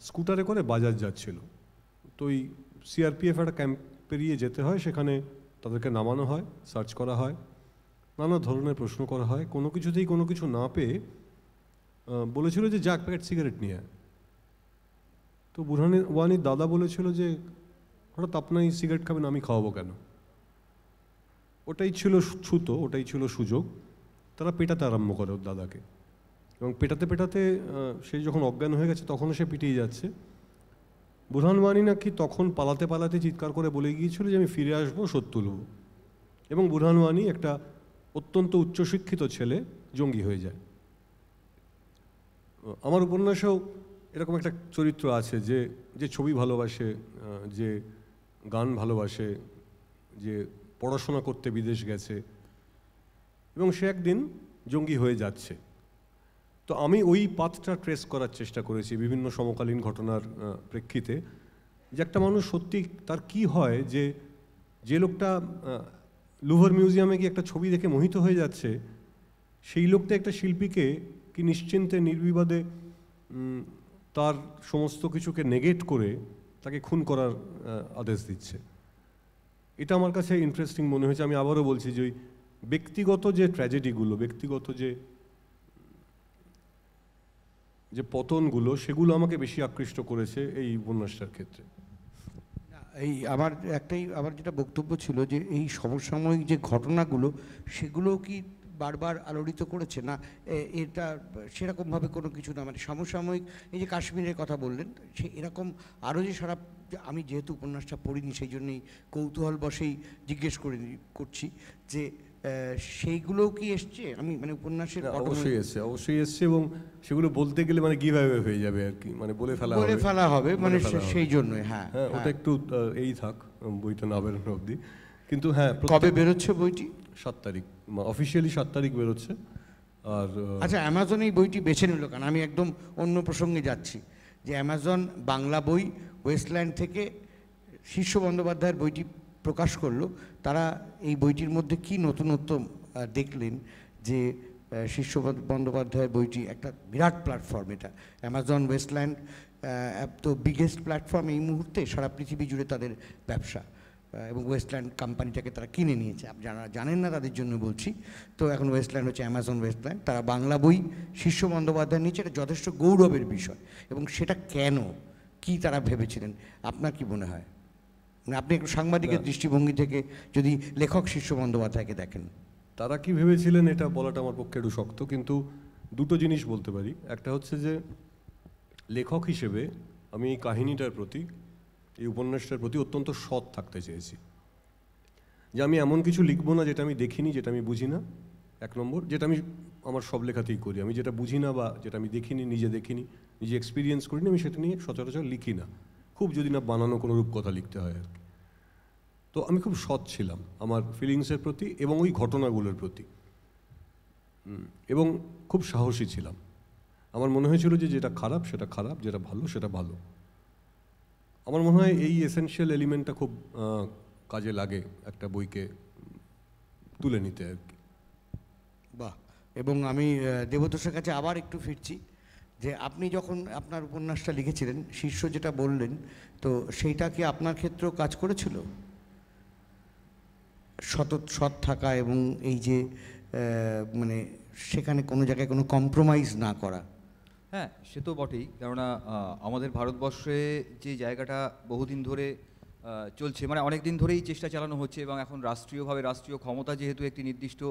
স্কুটারে করে বাজার যাচ্ছিল তো ওই সিআরপিএফ একটা ক্যাম্প পেরিয়ে যেতে হয় সেখানে তাদেরকে নামানো হয় সার্চ করা হয় নানা ধরনের প্রশ্ন করা হয় কোনো কিছুতেই কোনো কিছু না পেয়ে বলেছিল যে যাক প্যাকেট সিগারেট নিয়ে তো বুরহানি ওয়ানির দাদা বলেছিল যে হঠাৎ আপনাই সিগারেট খাবেন আমি খাওয়াবো কেন ওটাই ছিল ছুতো ওটাই ছিল সুযোগ তারা পেটাতে আরম্ভ করে ওর দাদাকে এবং পেটাতে পেটাতে সে যখন অজ্ঞান হয়ে গেছে তখনও সে পিটিয়ে যাচ্ছে বুরহান নাকি তখন পালাতে পালাতে চিৎকার করে বলে গিয়েছিল যে আমি ফিরে আসবো সত্য তুলব এবং বুরহান একটা অত্যন্ত উচ্চশিক্ষিত ছেলে জঙ্গি হয়ে যায় আমার উপন্যাসেও এরকম একটা চরিত্র আছে যে যে ছবি ভালোবাসে যে গান ভালোবাসে যে পড়াশোনা করতে বিদেশ গেছে এবং সে একদিন জঙ্গি হয়ে যাচ্ছে তো আমি ওই পাথটা ট্রেস করার চেষ্টা করেছি বিভিন্ন সমকালীন ঘটনার প্রেক্ষিতে যে একটা মানুষ সত্যি তার কি হয় যে যে লোকটা লুভার মিউজিয়ামে গিয়ে একটা ছবি দেখে মোহিত হয়ে যাচ্ছে সেই লোকটা একটা শিল্পীকে কি নিশ্চিন্তে নির্বিবাদে তার সমস্ত কিছুকে নেগেট করে তাকে খুন করার আদেশ দিচ্ছে এটা আমার কাছে ইন্টারেস্টিং মনে হয়েছে আমি আবারও বলছি যে ওই ব্যক্তিগত যে ট্র্যাজেডিগুলো ব্যক্তিগত যে যে পতনগুলো সেগুলো আমাকে বেশি আকৃষ্ট করেছে এই উপন্যাসটার ক্ষেত্রে এই আমার একটাই আমার যেটা বক্তব্য ছিল যে এই সমসাময়িক যে ঘটনাগুলো সেগুলো কি বারবার আলোড়িত করেছে না এটা সেরকমভাবে কোনো কিছু না মানে সমসাময়িক এই যে কাশ্মীরের কথা বললেন সে এরকম আরও যে সারা আমি যেহেতু উপন্যাসটা পড়িনি সেই জন্যই কৌতূহল বসেই জিজ্ঞেস করে করছি যে সেইগুলোও কি এসছে আমি মানে উপন্যাসের অবশ্যই এসছে অবশ্যই এসছে এবং সেগুলো বলতে গেলে মানে কিভাবে হয়ে যাবে আর কি মানে বলে ফেলা বলে ফেলা হবে মানে সেই জন্যই হ্যাঁ হ্যাঁ ওটা হ্যাঁ। একটু এই থাক বইটা না বেরোনো অবধি কিন্তু হ্যাঁ কবে বেরোচ্ছে বইটি সাত তারিখ অফিসিয়ালি সাত তারিখ বেরোচ্ছে আর আচ্ছা অ্যামাজন এই বইটি বেছে নিল কারণ আমি একদম অন্য প্রসঙ্গে যাচ্ছি যে অ্যামাজন বাংলা বই ওয়েস্টল্যান্ড থেকে শীর্ষ বন্দ্যোপাধ্যায়ের বইটি প্রকাশ করলো তারা এই বইটির মধ্যে কি নতুনত্ব দেখলেন যে শীর্ষ বন্দ্যোপাধ্যায় বইটি একটা বিরাট প্ল্যাটফর্ম এটা অ্যামাজন ওয়েস্টল্যান্ড তো বিগেস্ট প্ল্যাটফর্ম এই মুহূর্তে সারা পৃথিবী জুড়ে তাদের ব্যবসা এবং ওয়েস্টল্যান্ড কোম্পানিটাকে তারা কিনে নিয়েছে যারা জানেন না তাদের জন্য বলছি তো এখন ওয়েস্টল্যান্ড হচ্ছে অ্যামাজন ওয়েস্টল্যান্ড তারা বাংলা বই শীর্ষ বন্দ্যোপাধ্যায় নিয়েছে এটা যথেষ্ট গৌরবের বিষয় এবং সেটা কেন কি তারা ভেবেছিলেন আপনার কি মনে হয় মানে আপনি একটু সাংবাদিকের হ্যাঁ। দৃষ্টিভঙ্গি থেকে যদি লেখক শিষ্য বন্দ্যোপাধ্যায়কে দেখেন তারা কি ভেবেছিলেন এটা বলাটা আমার পক্ষে একটু শক্ত কিন্তু দুটো জিনিস বলতে পারি একটা হচ্ছে যে লেখক হিসেবে আমি এই কাহিনীটার প্রতি এই উপন্যাসটার প্রতি অত্যন্ত সৎ থাকতে চেয়েছি যে আমি এমন কিছু লিখবো না যেটা আমি দেখিনি যেটা আমি বুঝি না এক নম্বর যেটা আমি আমার সব লেখাতেই করি আমি যেটা বুঝি না বা যেটা আমি দেখিনি নিজে দেখিনি নিজে এক্সপিরিয়েন্স করিনি আমি সেটা নিয়ে সচরাচর লিখি না খুব যদি না বানানো কোনো রূপকথা লিখতে হয় আর কি তো আমি খুব সৎ ছিলাম আমার ফিলিংসের প্রতি এবং ওই ঘটনাগুলোর প্রতি এবং খুব সাহসী ছিলাম আমার মনে হয়েছিল যে যেটা খারাপ সেটা খারাপ যেটা ভালো সেটা ভালো আমার মনে হয় এই এসেনশিয়াল এলিমেন্টটা খুব কাজে লাগে একটা বইকে তুলে নিতে আর কি বাহ এবং আমি দেবতোষের কাছে আবার একটু ফিরছি যে আপনি যখন আপনার উপন্যাসটা লিখেছিলেন শীর্ষ যেটা বললেন তো সেইটা কি আপনার ক্ষেত্রেও কাজ করেছিল সত সৎ থাকা এবং এই যে মানে সেখানে কোনো জায়গায় কোনো কম্প্রোমাইজ না করা হ্যাঁ সে তো বটেই কেননা আমাদের ভারতবর্ষে যে জায়গাটা বহুদিন ধরে চলছে মানে অনেক দিন ধরেই চেষ্টা চালানো হচ্ছে এবং এখন রাষ্ট্রীয়ভাবে রাষ্ট্রীয় ক্ষমতা যেহেতু একটি নির্দিষ্ট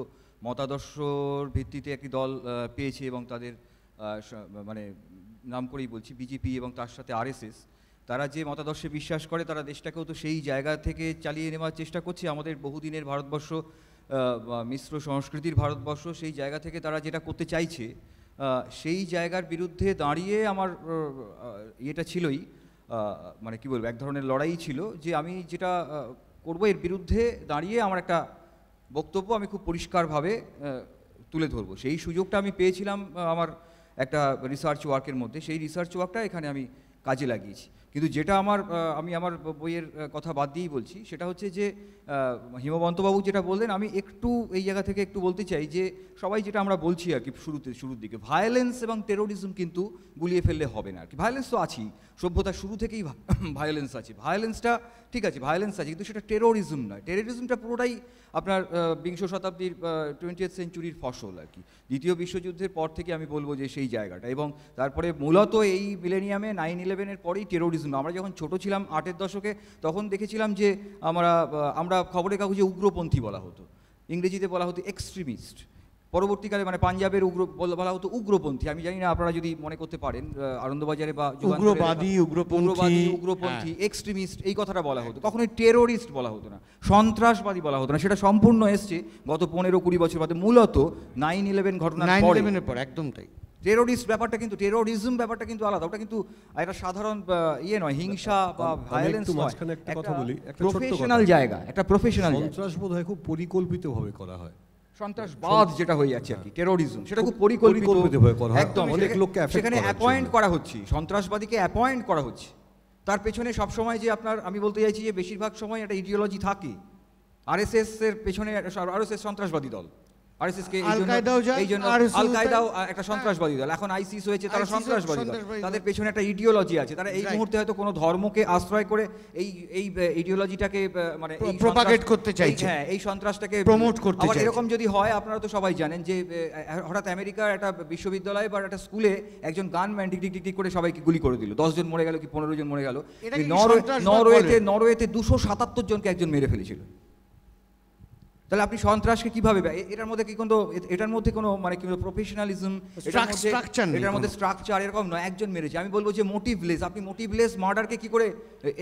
মতাদর্শর ভিত্তিতে একটি দল পেয়েছে এবং তাদের মানে নাম করেই বলছি বিজেপি এবং তার সাথে আরএসএস তারা যে মতাদর্শে বিশ্বাস করে তারা দেশটাকেও তো সেই জায়গা থেকে চালিয়ে নেওয়ার চেষ্টা করছে আমাদের বহুদিনের ভারতবর্ষ মিশ্র সংস্কৃতির ভারতবর্ষ সেই জায়গা থেকে তারা যেটা করতে চাইছে সেই জায়গার বিরুদ্ধে দাঁড়িয়ে আমার ইয়েটা ছিলই মানে কি বলবো এক ধরনের লড়াই ছিল যে আমি যেটা করবো এর বিরুদ্ধে দাঁড়িয়ে আমার একটা বক্তব্য আমি খুব পরিষ্কারভাবে তুলে ধরবো সেই সুযোগটা আমি পেয়েছিলাম আমার একটা রিসার্চ ওয়ার্কের মধ্যে সেই রিসার্চ ওয়ার্কটা এখানে আমি কাজে লাগিয়েছি কিন্তু যেটা আমার আমি আমার বইয়ের কথা বাদ দিয়েই বলছি সেটা হচ্ছে যে হিমবন্তবাবু যেটা বললেন আমি একটু এই জায়গা থেকে একটু বলতে চাই যে সবাই যেটা আমরা বলছি আর কি শুরুতে শুরুর দিকে ভায়োলেন্স এবং টেরোরিজম কিন্তু গুলিয়ে ফেললে হবে না আর কি ভায়োলেন্স তো আছেই সভ্যতা শুরু থেকেই ভায়োলেন্স [LAUGHS] আছে ভায়োলেন্সটা ঠিক আছে ভায়োলেন্স আছে কিন্তু সেটা টেরোরিজম নয় টেরোরিজমটা পুরোটাই আপনার বিংশ শতাব্দীর টোয়েন্টিয়েথ সেঞ্চুরির ফসল আর কি দ্বিতীয় বিশ্বযুদ্ধের পর থেকে আমি বলবো যে সেই জায়গাটা এবং তারপরে মূলত এই মিলেনিয়ামে নাইন ইলেভেনের পরেই টেরোরিজম আমরা যখন ছোট ছিলাম আটের দশকে তখন দেখেছিলাম যে আমরা আমরা খবরের কাগজে উগ্রপন্থী বলা হতো ইংরেজিতে বলা হতো এক্সট্রিমিস্ট পরবর্তীকালে মানে পাঞ্জাবের উগ্র বলা হতো উগ্রপন্থী আমি জানি না আপনারা যদি মনে করতে পারেন আনন্দবাজারে বা উগ্রবাদী উগ্রপন্থী হ্যাঁ। উগ্রপন্থী এক্সট্রিমিস্ট এই কথাটা বলা হতো কখনোই টেরোরিস্ট বলা হতো না সন্ত্রাসবাদী বলা হতো না সেটা সম্পূর্ণ এসছে গত পনেরো কুড়ি বছর বাদে মূলত নাইন ইলেভেন ঘটনা নাইন ইলেভেনের পর একদম তাই টেরোরিস্ট ব্যাপারটা কিন্তু টেরোরিজম ব্যাপারটা কিন্তু আলাদা ওটা কিন্তু একটা সাধারণ ইয়ে নয় হিংসা বা ভায়োলেন্স একটা কথা বলি একটা প্রফেশনাল জায়গা একটা প্রফেশনাল সন্ত্রাস বোধ হয় খুব পরিকল্পিতভাবে করা হয় সন্ত্রাসবাদ যেটা হয়ে যাচ্ছে আর কি টেরোরিজম সেটা খুব পরিকল্পিত একদম অনেক লোককে সেখানে অ্যাপয়েন্ট করা হচ্ছে সন্ত্রাসবাদীকে অ্যাপয়েন্ট করা হচ্ছে তার পেছনে সবসময় যে আপনার আমি বলতে চাইছি যে বেশিরভাগ সময় একটা ইডিওলজি থাকে আরএসএস এর পেছনে আরএসএস সন্ত্রাসবাদী দল এরকম যদি হয় আপনারা তো সবাই জানেন যে হঠাৎ আমেরিকার একটা বিশ্ববিদ্যালয়ে বা একটা স্কুলে একজন গান ডিক ডিক করে সবাইকে গুলি করে দিল জন মরে গেল কি পনেরো জন মরে গেল নরওয়েতে নরওয়েতে দুশো সাতাত্তর জনকে একজন মেরে ফেলেছিল তাহলে আপনি সন্ত্রাসকে কিভাবে এটার মধ্যে কি কোনো এটার মধ্যে কোনো মানে কি প্রফেশনালিজম এটার মধ্যে স্ট্রাকচার এরকম নয় একজন মেরেছে আমি বলবো যে মোটিভলেস আপনি মোটিভলেস মার্ডারকে কি করে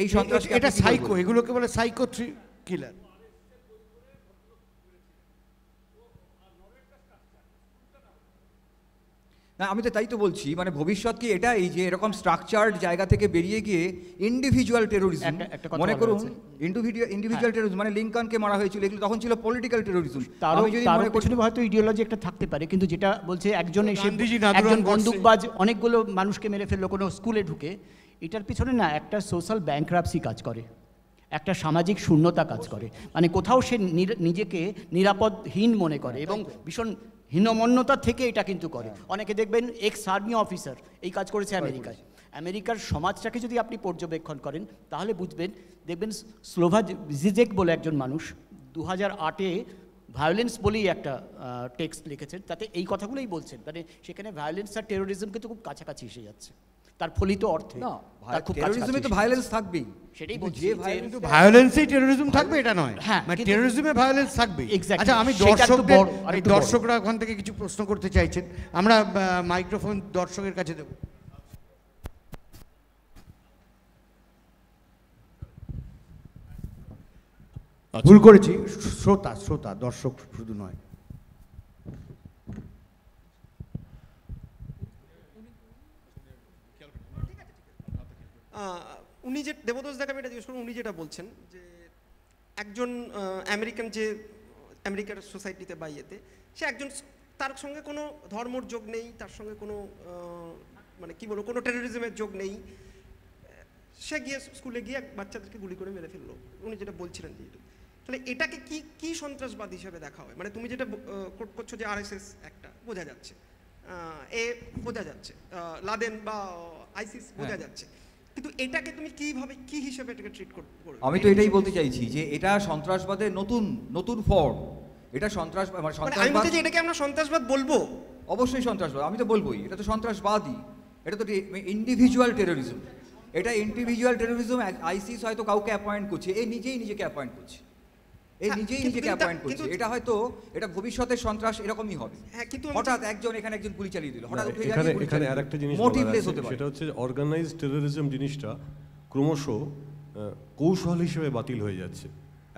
এই সন্ত্রাস এটা সাইকো এগুলোকে বলে সাইকো কিলার না আমি তো তাই তো বলছি মানে ভবিষ্যৎ কি এটাই যে এরকম স্ট্রাকচার্ড জায়গা থেকে বেরিয়ে গিয়ে ইন্ডিভিজুয়াল টেরোরিজম মনে করুন ইন্ডিভিজুয়াল হ্যাঁ। টেরোরিজম মানে লিঙ্কনকে মারা হয়েছিল এগুলো তখন ছিল পলিটিক্যাল টেরোরিজম আমি যদি মনে করি হয়তো ইডিওলজি একটা থাকতে পারে কিন্তু যেটা বলছে একজন এসে একজন বন্দুকবাজ অনেকগুলো মানুষকে মেরে ফেললো কোনো স্কুলে ঢুকে এটার পিছনে না একটা সোশ্যাল ব্যাংক্রাপসি কাজ করে একটা সামাজিক শূন্যতা কাজ করে মানে কোথাও সে নিজেকে নিরাপদহীন মনে করে এবং ভীষণ হীনমন্যতা থেকে এটা কিন্তু করে অনেকে দেখবেন এক্স আর্মি অফিসার এই কাজ করেছে আমেরিকায় আমেরিকার সমাজটাকে যদি আপনি পর্যবেক্ষণ করেন তাহলে বুঝবেন দেখবেন স্লোভা জিজেক বলে একজন মানুষ দু হাজার আটে ভায়োলেন্স বলেই একটা টেক্সট লিখেছেন তাতে এই কথাগুলোই বলছেন মানে সেখানে ভায়োলেন্স আর টেরোরিজম কিন্তু খুব কাছাকাছি এসে যাচ্ছে তার ফলিত অর্থে না টেরোরিজমে তো ভায়োলেন্স থাকবেই সেটাই বলছি ভায়োলেন্সেই টেরোরিজম থাকবে এটা নয় হ্যাঁ, মানে টেরোরিজমে ভায়োলেন্স থাকবে আচ্ছা আমি দর্শকদের দর্শকরা ওখান থেকে কিছু প্রশ্ন করতে চাইছেন আমরা মাইক্রোফোন দর্শকের কাছে দেবো আচ্ছা। ভুল করেছি শ্রোতা শ্রোতা দর্শক শুধু নয় উনি যে দেবদোষ দেখাবে এটা জিজ্ঞেস করুন উনি যেটা বলছেন যে একজন আমেরিকান যে আমেরিকার সোসাইটিতে বা ইয়েতে সে একজন তার সঙ্গে কোনো ধর্মর যোগ নেই তার সঙ্গে কোনো মানে কি বলবো কোনো টেরোরিজমের যোগ নেই সে গিয়ে স্কুলে গিয়ে বাচ্চাদেরকে গুলি করে মেরে ফেললো উনি যেটা বলছিলেন যেহেতু তাহলে এটাকে কি কি সন্ত্রাসবাদ হিসাবে দেখা হয় মানে তুমি যেটা করছো যে আরএসএস একটা বোঝা যাচ্ছে এ বোঝা যাচ্ছে লাদেন বা আইসিস বোঝা হ্যাঁ। যাচ্ছে কিন্তু এটাকে তুমি কিভাবে কি হিসেবে এটাকে ট্রিট করবে আমি তো এটাই বলতে চাইছি যে এটা সন্ত্রাসবাদের নতুন নতুন ফর্ম এটা মানে, মানে সন্ত্রাসবাদ আমি এটাকে আমরা সন্ত্রাসবাদ বলবো অবশ্যই সন্ত্রাসবাদ আমি তো বলবোই এটা তো সন্ত্রাসবাদই এটা তো ইন্ডিভিজুয়াল মানে টেরোরিজম এটা ইন্ডিভিজুয়াল টেরোরিজম আইসিস হয়তো কাউকে অ্যাপয়েন্ট করছে এ নিজেই নিজেকে অ্যাপয়েন্ট করছে এই হ্যাঁ, নিজেই নিজেকে অ্যাপয়েন্ট করছে এটা হয়তো এটা ভবিষ্যতে সন্ত্রাস এরকমই হবে হ্যাঁ, কিন্তু হঠাৎ একজন এখানে একজন গুলি চালিয়ে দিল হঠাৎ উঠে এখানে এখানে আরেকটা জিনিস মোটিভলেস হতে পারে সেটা হচ্ছে জিনিসটা ক্রমশ কৌশল হিসেবে বাতিল হয়ে যাচ্ছে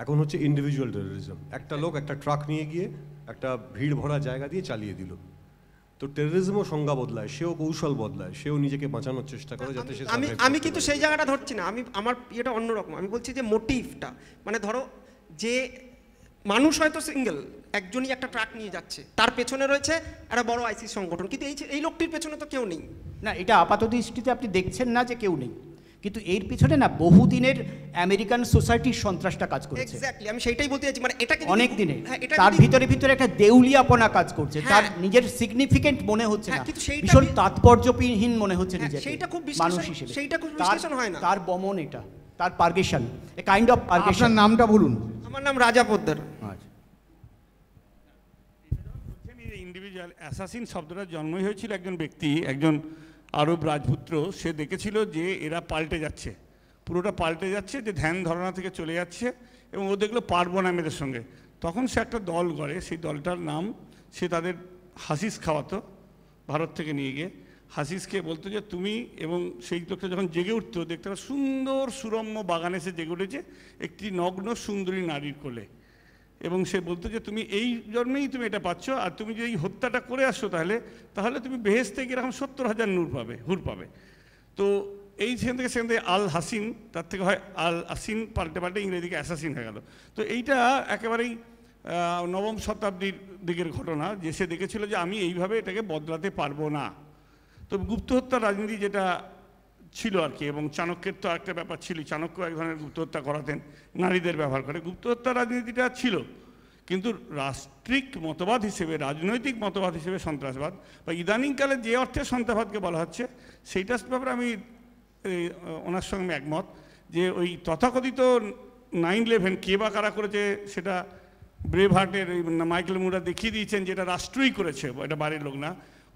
এখন হচ্ছে ইন্ডিভিজুয়াল টেরোরিজম একটা লোক একটা ট্রাক নিয়ে গিয়ে একটা ভিড় ভরা জায়গা দিয়ে চালিয়ে দিল তো টেরোরিজমও সংজ্ঞা বদলায় সেও কৌশল বদলায় সেও নিজেকে বাঁচানোর চেষ্টা করে যাতে আমি আমি কিন্তু সেই জায়গাটা ধরছি না আমি আমার ইয়েটা অন্যরকম আমি বলছি যে মোটিভটা মানে ধরো যে মানুষ হয়তো সিঙ্গেল একজনই একটা ট্রাক নিয়ে যাচ্ছে তার পেছনে রয়েছে একটা বড় আইসি সংগঠন কিন্তু এই এই লোকটির পেছনে তো কেউ নেই না এটা আপাত দৃষ্টিতে আপনি দেখছেন না যে কেউ নেই কিন্তু এর পিছনে না বহুদিনের আমেরিকান সোসাইটির সন্ত্রাসটা কাজ করছে এক্স্যাক্টলি আমি সেটাই বলতে চাইছি মানে এটাকে অনেক দিনে হ্যাঁ, তার ভিতরে ভিতরে একটা দেউলিয়াপনা কাজ করছে হ্যাঁ। তার নিজের সিগনিফিকেন্ট মনে হচ্ছে হ্যাঁ, না ভীষণ তাৎপর্যহীন মনে হচ্ছে নিজেকে সেটা খুব মানুষ হিসেবে খুব বিশ্লেষণ হয় না তার বমন এটা তার পারগেশন এ কাইন্ড অফ পারগেশন নামটা বলুন আমার নাম রাজা পোদ্দার ইন্ডিভিজুয়াল অ্যাসাসিন শব্দটা জন্মই হয়েছিল একজন ব্যক্তি একজন আরব রাজপুত্র সে দেখেছিল যে এরা পাল্টে যাচ্ছে পুরোটা পাল্টে যাচ্ছে যে ধ্যান ধারণা থেকে চলে যাচ্ছে এবং ও দেখলো পারবো না মেয়েদের সঙ্গে তখন সে একটা দল গড়ে সেই দলটার নাম সে তাদের হাসিস খাওয়াতো ভারত থেকে নিয়ে গিয়ে হাসিসকে বলতো যে তুমি এবং সেই লোকটা যখন জেগে উঠতো দেখতে সুন্দর সুরম্য বাগানে সে জেগে উঠেছে একটি নগ্ন সুন্দরী নারীর কোলে এবং সে বলতো যে তুমি এই জন্মেই তুমি এটা পাচ্ছ আর তুমি যদি এই হত্যাটা করে আসছো তাহলে তাহলে তুমি বেহেস থেকে এরকম সত্তর হাজার নূর পাবে হুর পাবে তো এই সেখান থেকে সেখান থেকে আল হাসিন তার থেকে হয় আল হাসিন পাল্টে পাল্টে ইংরেজিকে অ্যাসাসিন হয়ে গেল তো এইটা একেবারেই নবম শতাব্দীর দিকের ঘটনা যে সে দেখেছিল যে আমি এইভাবে এটাকে বদলাতে পারবো না তো হত্যার রাজনীতি যেটা ছিল আর কি এবং চাণক্যের তো একটা ব্যাপার ছিল চাণক্য এক ধরনের গুপ্তহত্যা করাতেন নারীদের ব্যবহার করে হত্যার রাজনীতিটা ছিল কিন্তু রাষ্ট্রিক মতবাদ হিসেবে রাজনৈতিক মতবাদ হিসেবে সন্ত্রাসবাদ বা ইদানিংকালে যে অর্থে সন্ত্রাসবাদকে বলা হচ্ছে সেইটার ব্যাপারে আমি ওনার সঙ্গে একমত যে ওই তথাকথিত নাইন ইলেভেন কে বা কারা করেছে সেটা ব্রেভ হার্টের মাইকেল মুরা দেখিয়ে দিয়েছেন যেটা রাষ্ট্রই করেছে এটা বাড়ির লোক না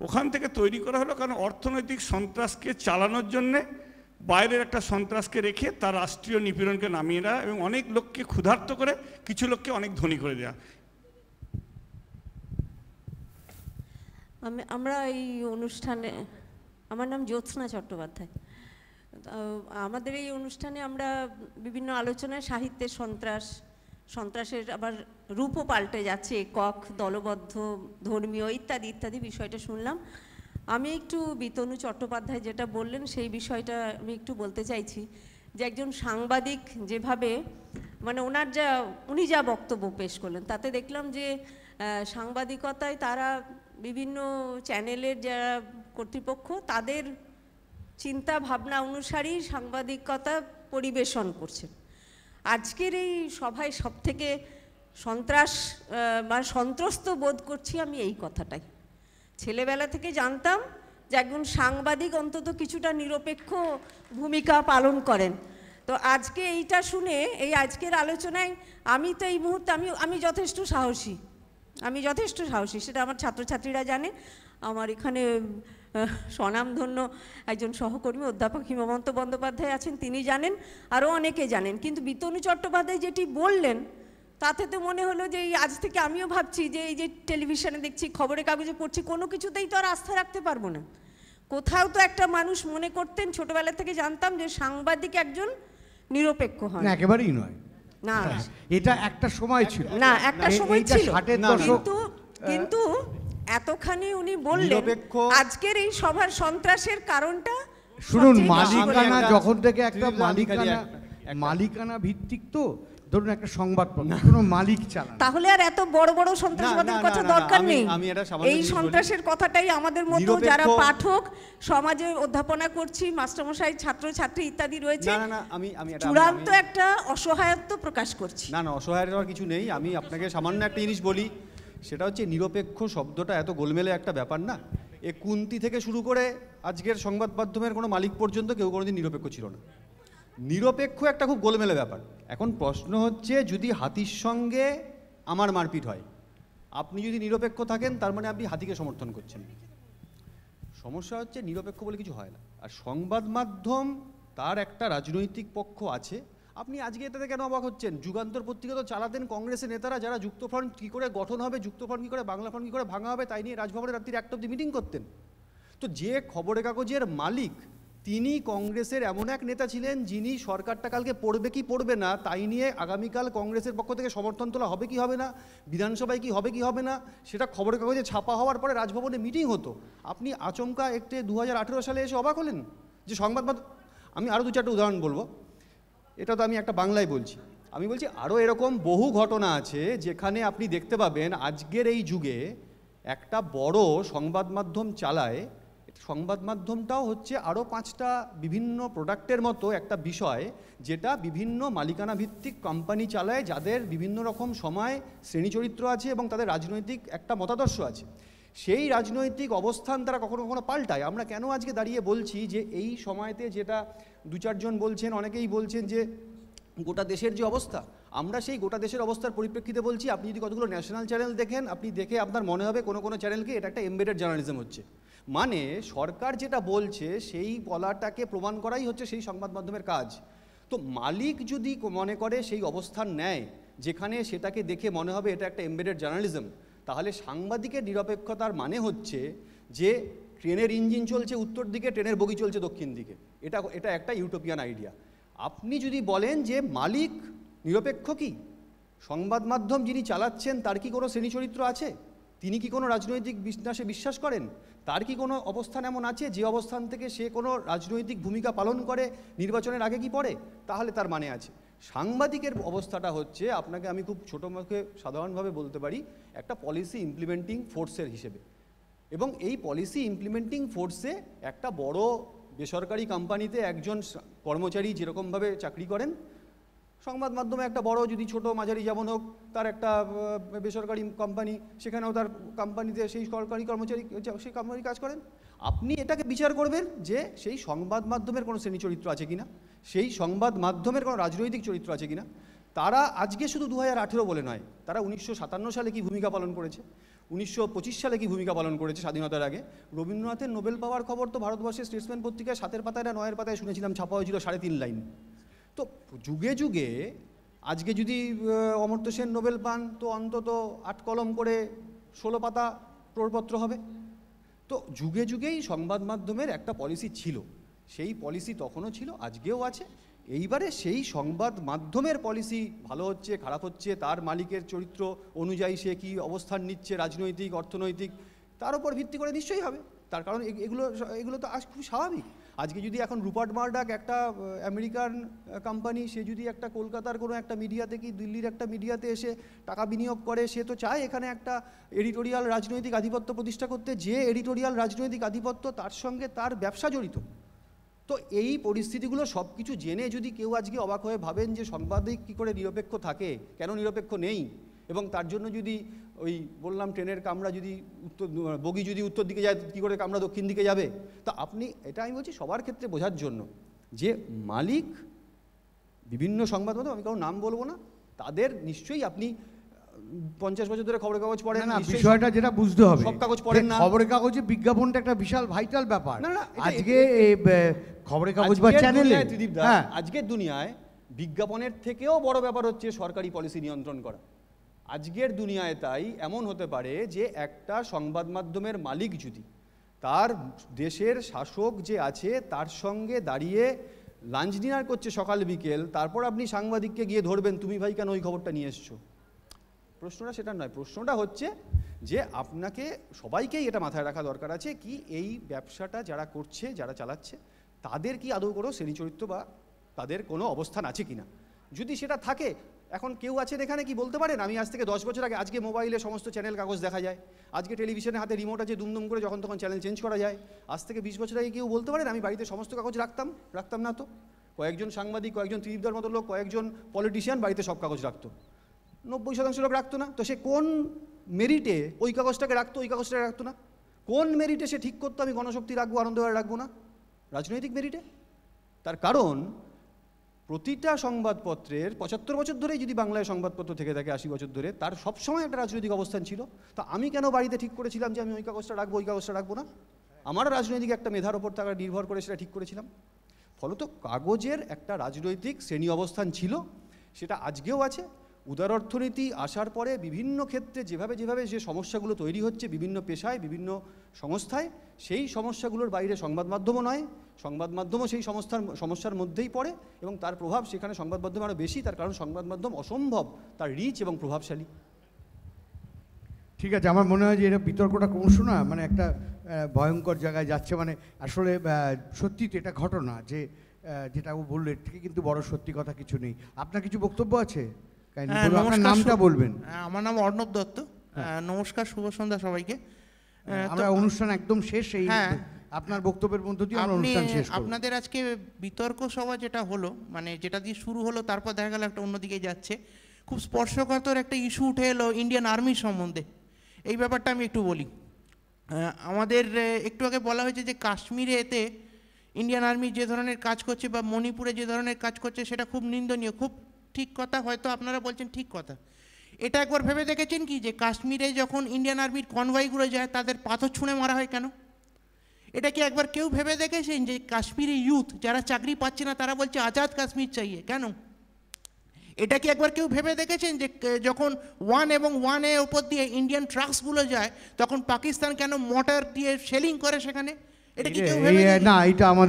ওখান থেকে তৈরি করা হলো কারণ অর্থনৈতিক সন্ত্রাসকে চালানোর জন্যে বাইরের একটা সন্ত্রাসকে রেখে তার রাষ্ট্রীয় নিপীড়নকে নামিয়ে দেওয়া এবং অনেক লোককে ক্ষুধার্ত করে কিছু লোককে অনেক ধনী করে দেওয়া আমি আমরা এই অনুষ্ঠানে আমার নাম জ্যোৎস্না চট্টোপাধ্যায় আমাদের এই অনুষ্ঠানে আমরা বিভিন্ন আলোচনায় সাহিত্যের সন্ত্রাস সন্ত্রাসের আবার রূপও পাল্টে যাচ্ছে কক দলবদ্ধ ধর্মীয় ইত্যাদি ইত্যাদি বিষয়টা শুনলাম আমি একটু বিতনু চট্টোপাধ্যায় যেটা বললেন সেই বিষয়টা আমি একটু বলতে চাইছি যে একজন সাংবাদিক যেভাবে মানে ওনার যা উনি যা বক্তব্য পেশ করলেন তাতে দেখলাম যে সাংবাদিকতায় তারা বিভিন্ন চ্যানেলের যারা কর্তৃপক্ষ তাদের চিন্তা ভাবনা অনুসারেই সাংবাদিকতা পরিবেশন করছেন আজকের এই সভায় সবথেকে সন্ত্রাস বা সন্ত্রস্ত বোধ করছি আমি এই কথাটাই ছেলেবেলা থেকে জানতাম যে একজন সাংবাদিক অন্তত কিছুটা নিরপেক্ষ ভূমিকা পালন করেন তো আজকে এইটা শুনে এই আজকের আলোচনায় আমি তো এই মুহূর্তে আমি আমি যথেষ্ট সাহসী আমি যথেষ্ট সাহসী সেটা আমার ছাত্রছাত্রীরা জানে আমার এখানে স্বনামধন্য একজন সহকর্মী অধ্যাপক হিমবন্ত বন্দ্যোপাধ্যায় আছেন তিনি জানেন আরও অনেকে জানেন কিন্তু বিতনু চট্টোপাধ্যায় যেটি বললেন তাতে তো মনে হলো যে এই আজ থেকে আমিও ভাবছি যে এই যে টেলিভিশনে দেখছি খবরের কাগজে পড়ছি কোনো কিছুতেই তো আর আস্থা রাখতে পারবো না কোথাও তো একটা মানুষ মনে করতেন ছোটবেলা থেকে জানতাম যে সাংবাদিক একজন নিরপেক্ষ হয় একেবারেই নয় না এটা একটা সময় ছিল না একটা সময় ছিল কিন্তু কিন্তু এতখানি উনি বললেন আজকের এই সভার সন্ত্রাসের কারণটা শুনুন মালিকানা যখন থেকে একটা মালিকানা মালিকানা ভিত্তিক তো ধরুন একটা সংবাদ কোনো মালিক চাল তাহলে আর এত বড় বড় সন্ত্রাসবাদের কথা দরকার নেই এই সন্ত্রাসের কথাটাই আমাদের মতো যারা পাঠক সমাজে অধ্যাপনা করছি মাস্টারমশাই ছাত্র ছাত্রী ইত্যাদি রয়েছে চূড়ান্ত একটা অসহায়ত্ব প্রকাশ করছি না না অসহায়তার কিছু নেই আমি আপনাকে সামান্য একটা জিনিস বলি সেটা হচ্ছে নিরপেক্ষ শব্দটা এত গোলমেলে একটা ব্যাপার না এ কুন্তি থেকে শুরু করে আজকের সংবাদ মাধ্যমের কোনো মালিক পর্যন্ত কেউ কোনোদিন নিরপেক্ষ ছিল না নিরপেক্ষ একটা খুব গোলমেলে ব্যাপার এখন প্রশ্ন হচ্ছে যদি হাতির সঙ্গে আমার মারপিট হয় আপনি যদি নিরপেক্ষ থাকেন তার মানে আপনি হাতিকে সমর্থন করছেন সমস্যা হচ্ছে নিরপেক্ষ বলে কিছু হয় না আর সংবাদ মাধ্যম তার একটা রাজনৈতিক পক্ষ আছে আপনি আজকে এটাতে কেন অবাক হচ্ছেন যুগান্তর পত্রিকা তো চালাতেন কংগ্রেসের নেতারা যারা যুক্তফ্রন্ট কী করে গঠন হবে যুক্তফ্রন্ট কী করে বাংলা ফ্রন্ট কী করে ভাঙা হবে তাই নিয়ে রাজভবনে রাত্রির একটা অব্দি মিটিং করতেন তো যে খবরের কাগজের মালিক তিনি কংগ্রেসের এমন এক নেতা ছিলেন যিনি সরকারটা কালকে পড়বে কি পড়বে না তাই নিয়ে আগামীকাল কংগ্রেসের পক্ষ থেকে সমর্থন তোলা হবে কি হবে না বিধানসভায় কি হবে কি হবে না সেটা খবরের কাগজে ছাপা হওয়ার পরে রাজভবনে মিটিং হতো আপনি আচমকা একটি দু সালে এসে অবাক হলেন যে সংবাদ মাধ্যম আমি আরও দু চারটে উদাহরণ বলবো এটা তো আমি একটা বাংলায় বলছি আমি বলছি আরও এরকম বহু ঘটনা আছে যেখানে আপনি দেখতে পাবেন আজকের এই যুগে একটা বড় সংবাদ মাধ্যম চালায় সংবাদ মাধ্যমটাও হচ্ছে আরও পাঁচটা বিভিন্ন প্রোডাক্টের মতো একটা বিষয় যেটা বিভিন্ন মালিকানা ভিত্তিক কোম্পানি চালায় যাদের বিভিন্ন রকম সময় শ্রেণী চরিত্র আছে এবং তাদের রাজনৈতিক একটা মতাদর্শ আছে সেই রাজনৈতিক অবস্থান তারা কখনো কখনো পাল্টায় আমরা কেন আজকে দাঁড়িয়ে বলছি যে এই সময়তে যেটা দু চারজন বলছেন অনেকেই বলছেন যে গোটা দেশের যে অবস্থা আমরা সেই গোটা দেশের অবস্থার পরিপ্রেক্ষিতে বলছি আপনি যদি কতগুলো ন্যাশনাল চ্যানেল দেখেন আপনি দেখে আপনার মনে হবে কোনো কোনো চ্যানেলকে এটা একটা এমবেডেড জার্নালিজম হচ্ছে মানে সরকার যেটা বলছে সেই বলাটাকে প্রমাণ করাই হচ্ছে সেই সংবাদ মাধ্যমের কাজ তো মালিক যদি মনে করে সেই অবস্থান নেয় যেখানে সেটাকে দেখে মনে হবে এটা একটা এমবেডেড জার্নালিজম তাহলে সাংবাদিকের নিরপেক্ষতার মানে হচ্ছে যে ট্রেনের ইঞ্জিন চলছে উত্তর দিকে ট্রেনের বগি চলছে দক্ষিণ দিকে এটা এটা একটা ইউটোপিয়ান আইডিয়া আপনি যদি বলেন যে মালিক নিরপেক্ষ কি সংবাদ মাধ্যম যিনি চালাচ্ছেন তার কি কোনো শ্রেণী চরিত্র আছে তিনি কি কোনো রাজনৈতিক বিশ্বাসে বিশ্বাস করেন তার কি কোনো অবস্থান এমন আছে যে অবস্থান থেকে সে কোনো রাজনৈতিক ভূমিকা পালন করে নির্বাচনের আগে কি পড়ে তাহলে তার মানে আছে সাংবাদিকের অবস্থাটা হচ্ছে আপনাকে আমি খুব ছোটো মুখে সাধারণভাবে বলতে পারি একটা পলিসি ইমপ্লিমেন্টিং ফোর্সের হিসেবে এবং এই পলিসি ইমপ্লিমেন্টিং ফোর্সে একটা বড় বেসরকারি কোম্পানিতে একজন কর্মচারী যেরকমভাবে চাকরি করেন সংবাদ মাধ্যমে একটা বড় যদি ছোট মাঝারি যেমন হোক তার একটা বেসরকারি কোম্পানি সেখানেও তার কোম্পানিতে সেই সরকারি কর্মচারী সেই কোম্পানি কাজ করেন আপনি এটাকে বিচার করবেন যে সেই সংবাদ মাধ্যমের কোনো শ্রেণী চরিত্র আছে কিনা সেই সংবাদ মাধ্যমের কোনো রাজনৈতিক চরিত্র আছে কিনা তারা আজকে শুধু দু হাজার বলে নয় তারা উনিশশো সালে কি ভূমিকা পালন করেছে উনিশশো সালে কি ভূমিকা পালন করেছে স্বাধীনতার আগে রবীন্দ্রনাথের নোবেল পাওয়ার খবর তো ভারতবর্ষের স্টেটসম্যান পত্রিকায় সাতের পাতায় না নয়ের পাতায় শুনেছিলাম ছাপা হয়েছিল সাড়ে তিন লাইন তো যুগে যুগে আজকে যদি অমর্ত্য সেন নোবেল পান তো অন্তত আট কলম করে ষোলো পাতা প্রপত্র হবে তো যুগে যুগেই সংবাদ মাধ্যমের একটা পলিসি ছিল সেই পলিসি তখনও ছিল আজকেও আছে এইবারে সেই সংবাদ মাধ্যমের পলিসি ভালো হচ্ছে খারাপ হচ্ছে তার মালিকের চরিত্র অনুযায়ী সে কী অবস্থান নিচ্ছে রাজনৈতিক অর্থনৈতিক তার উপর ভিত্তি করে নিশ্চয়ই হবে তার কারণ এগুলো এগুলো তো আজ খুব স্বাভাবিক আজকে যদি এখন রুপার্ট মার্ডাক একটা আমেরিকান কোম্পানি সে যদি একটা কলকাতার কোনো একটা মিডিয়াতে কি দিল্লির একটা মিডিয়াতে এসে টাকা বিনিয়োগ করে সে তো চায় এখানে একটা এডিটোরিয়াল রাজনৈতিক আধিপত্য প্রতিষ্ঠা করতে যে এডিটোরিয়াল রাজনৈতিক আধিপত্য তার সঙ্গে তার ব্যবসা জড়িত তো এই পরিস্থিতিগুলো সব কিছু জেনে যদি কেউ আজকে অবাক হয়ে ভাবেন যে সাংবাদিক কী করে নিরপেক্ষ থাকে কেন নিরপেক্ষ নেই এবং তার জন্য যদি ওই বললাম ট্রেনের কামরা যদি উত্তর বগি যদি উত্তর দিকে যায় কী করে কামরা দক্ষিণ দিকে যাবে তা আপনি এটা আমি বলছি সবার ক্ষেত্রে বোঝার জন্য যে মালিক বিভিন্ন সংবাদ মাধ্যম আমি কারোর নাম বলবো না তাদের নিশ্চয়ই আপনি পঞ্চাশ বছর ধরে খবরের কাগজ পড়েন না বিষয়টা যেটা বুঝতে হবে সব কাগজ পড়েন না খবরের কাগজে বিজ্ঞাপনটা একটা বিশাল ভাইটাল ব্যাপার আজকে খবরের কাগজ বা চ্যানেলে আজকের দুনিয়ায় বিজ্ঞাপনের থেকেও বড় ব্যাপার হচ্ছে সরকারি পলিসি নিয়ন্ত্রণ করা আজকের দুনিয়ায় তাই এমন হতে পারে যে একটা সংবাদ মাধ্যমের মালিক যদি তার দেশের শাসক যে আছে তার সঙ্গে দাঁড়িয়ে লাঞ্চ ডিনার করছে সকাল বিকেল তারপর আপনি সাংবাদিককে গিয়ে ধরবেন তুমি ভাই কেন ওই খবরটা নিয়ে এসছো প্রশ্নটা সেটা নয় প্রশ্নটা হচ্ছে যে আপনাকে সবাইকেই এটা মাথায় রাখা দরকার আছে কি এই ব্যবসাটা যারা করছে যারা চালাচ্ছে তাদের কি আদৌ কোনো শ্রেণী চরিত্র বা তাদের কোনো অবস্থান আছে কি না যদি সেটা থাকে এখন কেউ আছেন এখানে কি বলতে পারেন আমি আজ থেকে দশ বছর আগে আজকে মোবাইলে সমস্ত চ্যানেল কাগজ দেখা যায় আজকে টেলিভিশনে হাতে রিমোট আছে দুমদুম করে যখন তখন চ্যানেল চেঞ্জ করা যায় আজ থেকে বিশ বছর আগে কেউ বলতে পারেন আমি বাড়িতে সমস্ত কাগজ রাখতাম রাখতাম না তো কয়েকজন সাংবাদিক কয়েকজন ত্রিপদার মতো লোক কয়েকজন পলিটিশিয়ান বাড়িতে সব কাগজ রাখতো নব্বই শতাংশ লোক রাখতো না তো সে কোন মেরিটে ওই কাগজটাকে রাখতো ওই কাগজটাকে রাখতো না কোন মেরিটে সে ঠিক করতো আমি গণশক্তি রাখবো আনন্দবাজার রাখবো না রাজনৈতিক মেরিটে তার কারণ প্রতিটা সংবাদপত্রের পঁচাত্তর বছর ধরেই যদি বাংলায় সংবাদপত্র থেকে থাকে আশি বছর ধরে তার সবসময় একটা রাজনৈতিক অবস্থান ছিল তা আমি কেন বাড়িতে ঠিক করেছিলাম যে আমি ওই কাগজটা রাখবো ওই কাগজটা রাখবো না আমার রাজনৈতিক একটা মেধার ওপর থাকা নির্ভর করে সেটা ঠিক করেছিলাম ফলত কাগজের একটা রাজনৈতিক শ্রেণী অবস্থান ছিল সেটা আজকেও আছে উদার অর্থনীতি আসার পরে বিভিন্ন ক্ষেত্রে যেভাবে যেভাবে যে সমস্যাগুলো তৈরি হচ্ছে বিভিন্ন পেশায় বিভিন্ন সংস্থায় সেই সমস্যাগুলোর বাইরে সংবাদ মাধ্যমও নয় সংবাদ মাধ্যমও সেই সংস্থার সমস্যার মধ্যেই পড়ে এবং তার প্রভাব সেখানে সংবাদ মাধ্যম আরও বেশি তার কারণ সংবাদ মাধ্যম অসম্ভব তার রিচ এবং প্রভাবশালী ঠিক আছে আমার মনে হয় যে এটা বিতর্কটা ক্রমশ না মানে একটা ভয়ঙ্কর জায়গায় যাচ্ছে মানে আসলে সত্যি তো এটা ঘটনা যে যেটা ও বললেন এর থেকে কিন্তু বড় সত্যি কথা কিছু নেই আপনার কিছু বক্তব্য আছে হ্যাঁ, নামটা বলবেন হ্যাঁ, আমার নাম অর্ণব দত্ত হ্যাঁ। নমস্কার শুভ সন্ধ্যা সবাইকে আমরা অনুষ্ঠান একদম শেষ এই আপনার বক্তব্যের মধ্য দিয়ে আমরা অনুষ্ঠান শেষ আপনাদের আজকে বিতর্ক সভা যেটা হলো মানে যেটা দিয়ে শুরু হলো তারপর দেখা গেল একটা অন্যদিকে যাচ্ছে খুব স্পর্শকাতর একটা ইস্যু উঠে এলো ইন্ডিয়ান আর্মি সম্বন্ধে এই ব্যাপারটা আমি একটু বলি আমাদের একটু আগে বলা হয়েছে যে কাশ্মীরে এতে ইন্ডিয়ান আর্মি যে ধরনের কাজ করছে বা মণিপুরে যে ধরনের কাজ করছে সেটা খুব নিন্দনীয় খুব ঠিক কথা হয়তো আপনারা বলছেন ঠিক কথা এটা একবার ভেবে দেখেছেন কি যে কাশ্মীরে যখন ইন্ডিয়ান আর্মির কনভাইগুলো যায় তাদের পাথর ছুঁড়ে মারা হয় কেন এটা কি একবার কেউ ভেবে দেখেছেন যে কাশ্মীরি ইউথ যারা চাকরি পাচ্ছে না তারা বলছে আজাদ কাশ্মীর চাইয়ে কেন এটা কি একবার কেউ ভেবে দেখেছেন যে যখন ওয়ান এবং ওয়ান এর ওপর দিয়ে ইন্ডিয়ান ট্রাক্সগুলো যায় তখন পাকিস্তান কেন মোটর দিয়ে সেলিং করে সেখানে এটা যখন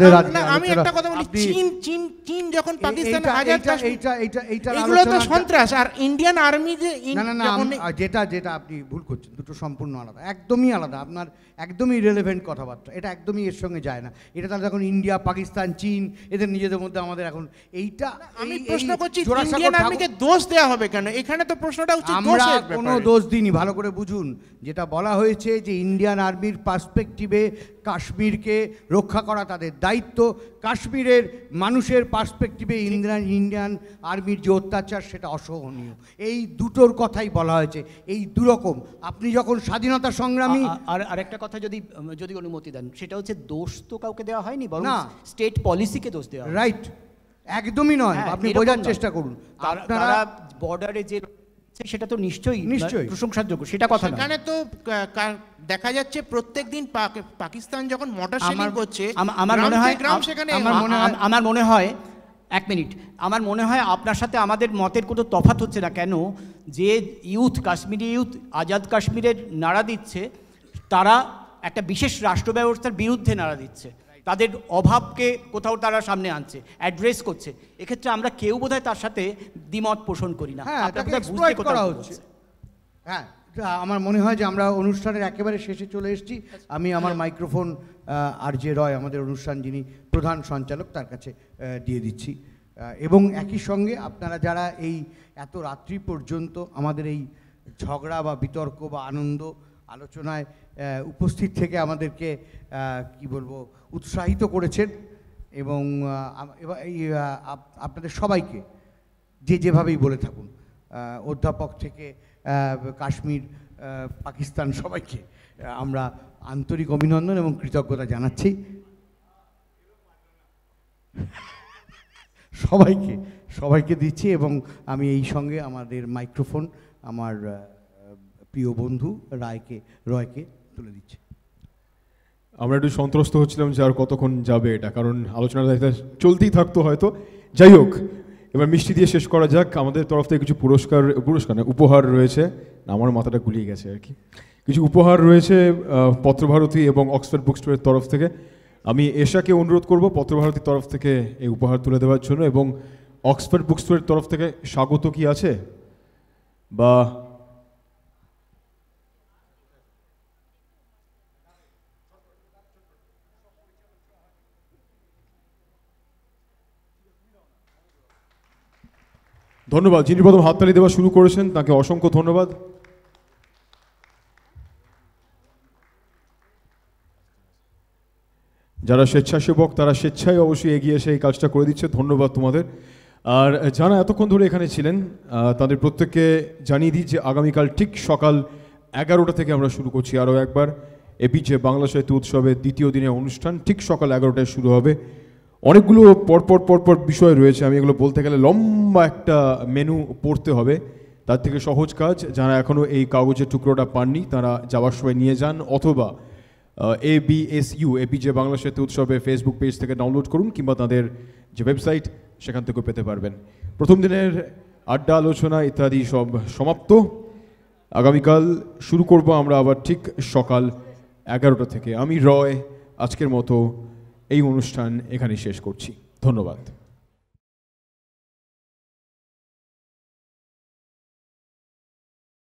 যেটা যেটা আপনি ভুল করছেন দুটো সম্পূর্ণ আলাদা একদমই আলাদা আপনার একদমই রেলেভেন্ট কথাবার্তা এটা একদমই এর সঙ্গে যায় না এটা এখন ইন্ডিয়া পাকিস্তান চীন এদের নিজেদের মধ্যে আমাদের এখন এইটা আমি প্রশ্ন করছি ইন্ডিয়ান দোষ দেওয়া হবে কেন এখানে তো প্রশ্নটা আমরা কোনো দোষ দিইনি ভালো করে বুঝুন যেটা বলা হয়েছে যে ইন্ডিয়ান আর্মির পার্সপেক্টিভে কাশ্মীর থেকে রক্ষা করা তাদের দায়িত্ব কাশ্মীরের মানুষের পার্সপেক্টিভে ইন্ডিয়ান ইন্ডিয়ান আর্মির যে অত্যাচার সেটা অসহনীয় এই দুটোর কথাই বলা হয়েছে এই দুরকম আপনি যখন স্বাধীনতা সংগ্রামী আর আরেকটা কথা যদি যদি অনুমতি দেন সেটা হচ্ছে দোষ তো কাউকে দেওয়া হয়নি না স্টেট পলিসিকে দোষ দেওয়া রাইট একদমই নয় হ্যাঁ, আপনি বোঝার চেষ্টা করুন আপনারা বর্ডারে যে সেটা তো নিশ্চয়ই নিশ্চয়ই প্রশংসাযোগ্য সেটা কথা সেখানে তো দেখা যাচ্ছে প্রত্যেক দিন পাকিস্তান যখন মোটর সেলিং করছে আমার মনে হয় সেখানে আমার মনে হয় এক মিনিট আমার মনে হয় আপনার সাথে আমাদের মতের কোনো তফাত হচ্ছে না কেন যে ইউথ কাশ্মীরি ইউথ আজাদ কাশ্মীরের নাড়া দিচ্ছে তারা একটা বিশেষ রাষ্ট্র ব্যবস্থার বিরুদ্ধে নাড়া দিচ্ছে তাদের অভাবকে কোথাও তারা সামনে আনছে অ্যাড্রেস করছে এক্ষেত্রে আমরা কেউ বোধহয় তার সাথে দ্বিমত পোষণ করি না হ্যাঁ, করা হচ্ছে হ্যাঁ আমার মনে হয় যে আমরা অনুষ্ঠানের একেবারে শেষে চলে এসেছি আমি আমার মাইক্রোফোন আর যে রয় আমাদের অনুষ্ঠান যিনি প্রধান সঞ্চালক তার কাছে দিয়ে দিচ্ছি এবং একই সঙ্গে আপনারা যারা এই এত রাত্রি পর্যন্ত আমাদের এই ঝগড়া বা বিতর্ক বা আনন্দ আলোচনায় উপস্থিত থেকে আমাদেরকে কি বলবো উৎসাহিত করেছেন এবং এই আপনাদের সবাইকে যে যেভাবেই বলে থাকুন অধ্যাপক থেকে কাশ্মীর পাকিস্তান সবাইকে আমরা আন্তরিক অভিনন্দন এবং কৃতজ্ঞতা জানাচ্ছি সবাইকে সবাইকে দিচ্ছি এবং আমি এই সঙ্গে আমাদের মাইক্রোফোন আমার প্রিয় বন্ধু রায়কে রয়কে তুলে দিচ্ছে আমরা একটু সন্ত্রস্ত হচ্ছিলাম যে আর কতক্ষণ যাবে এটা কারণ আলোচনা চলতেই থাকতো হয়তো যাই হোক এবার মিষ্টি দিয়ে শেষ করা যাক আমাদের তরফ থেকে কিছু পুরস্কার পুরস্কার না উপহার রয়েছে আমার মাথাটা গুলিয়ে গেছে আর কি কিছু উপহার রয়েছে পত্রভারতী এবং অক্সফোর্ড বুক স্টোরের তরফ থেকে আমি এশাকে অনুরোধ করব পত্রভারতীর তরফ থেকে এই উপহার তুলে দেওয়ার জন্য এবং অক্সফোর্ড বুক স্টোরের তরফ থেকে স্বাগত কি আছে বা ধন্যবাদ যিনি প্রথম হাততালি দেওয়া শুরু করেছেন তাকে অসংখ্য ধন্যবাদ যারা স্বেচ্ছাসেবক তারা স্বেচ্ছায় অবশ্যই এগিয়ে এসে এই কাজটা করে দিচ্ছে ধন্যবাদ তোমাদের আর যারা এতক্ষণ ধরে এখানে ছিলেন তাদের প্রত্যেককে জানিয়ে দিই যে আগামীকাল ঠিক সকাল এগারোটা থেকে আমরা শুরু করছি আরও একবার এপিজে বাংলা সাহিত্য উৎসবের দ্বিতীয় দিনের অনুষ্ঠান ঠিক সকাল এগারোটায় শুরু হবে অনেকগুলো পরপর পরপর বিষয় রয়েছে আমি এগুলো বলতে গেলে লম্বা একটা মেনু পড়তে হবে তার থেকে সহজ কাজ যারা এখনও এই কাগজের টুকরোটা পাননি তারা যাওয়ার সময় নিয়ে যান অথবা A B S U Apeejay Bangla সাহিত্য উৎসবের ফেসবুক পেজ থেকে ডাউনলোড করুন কিংবা তাদের যে ওয়েবসাইট সেখান থেকেও পেতে পারবেন প্রথম দিনের আড্ডা আলোচনা ইত্যাদি সব সমাপ্ত আগামীকাল শুরু করব আমরা আবার ঠিক সকাল এগারোটা থেকে আমি রয় আজকের মতো এই অনুষ্ঠান এখানে শেষ করছি ধন্যবাদ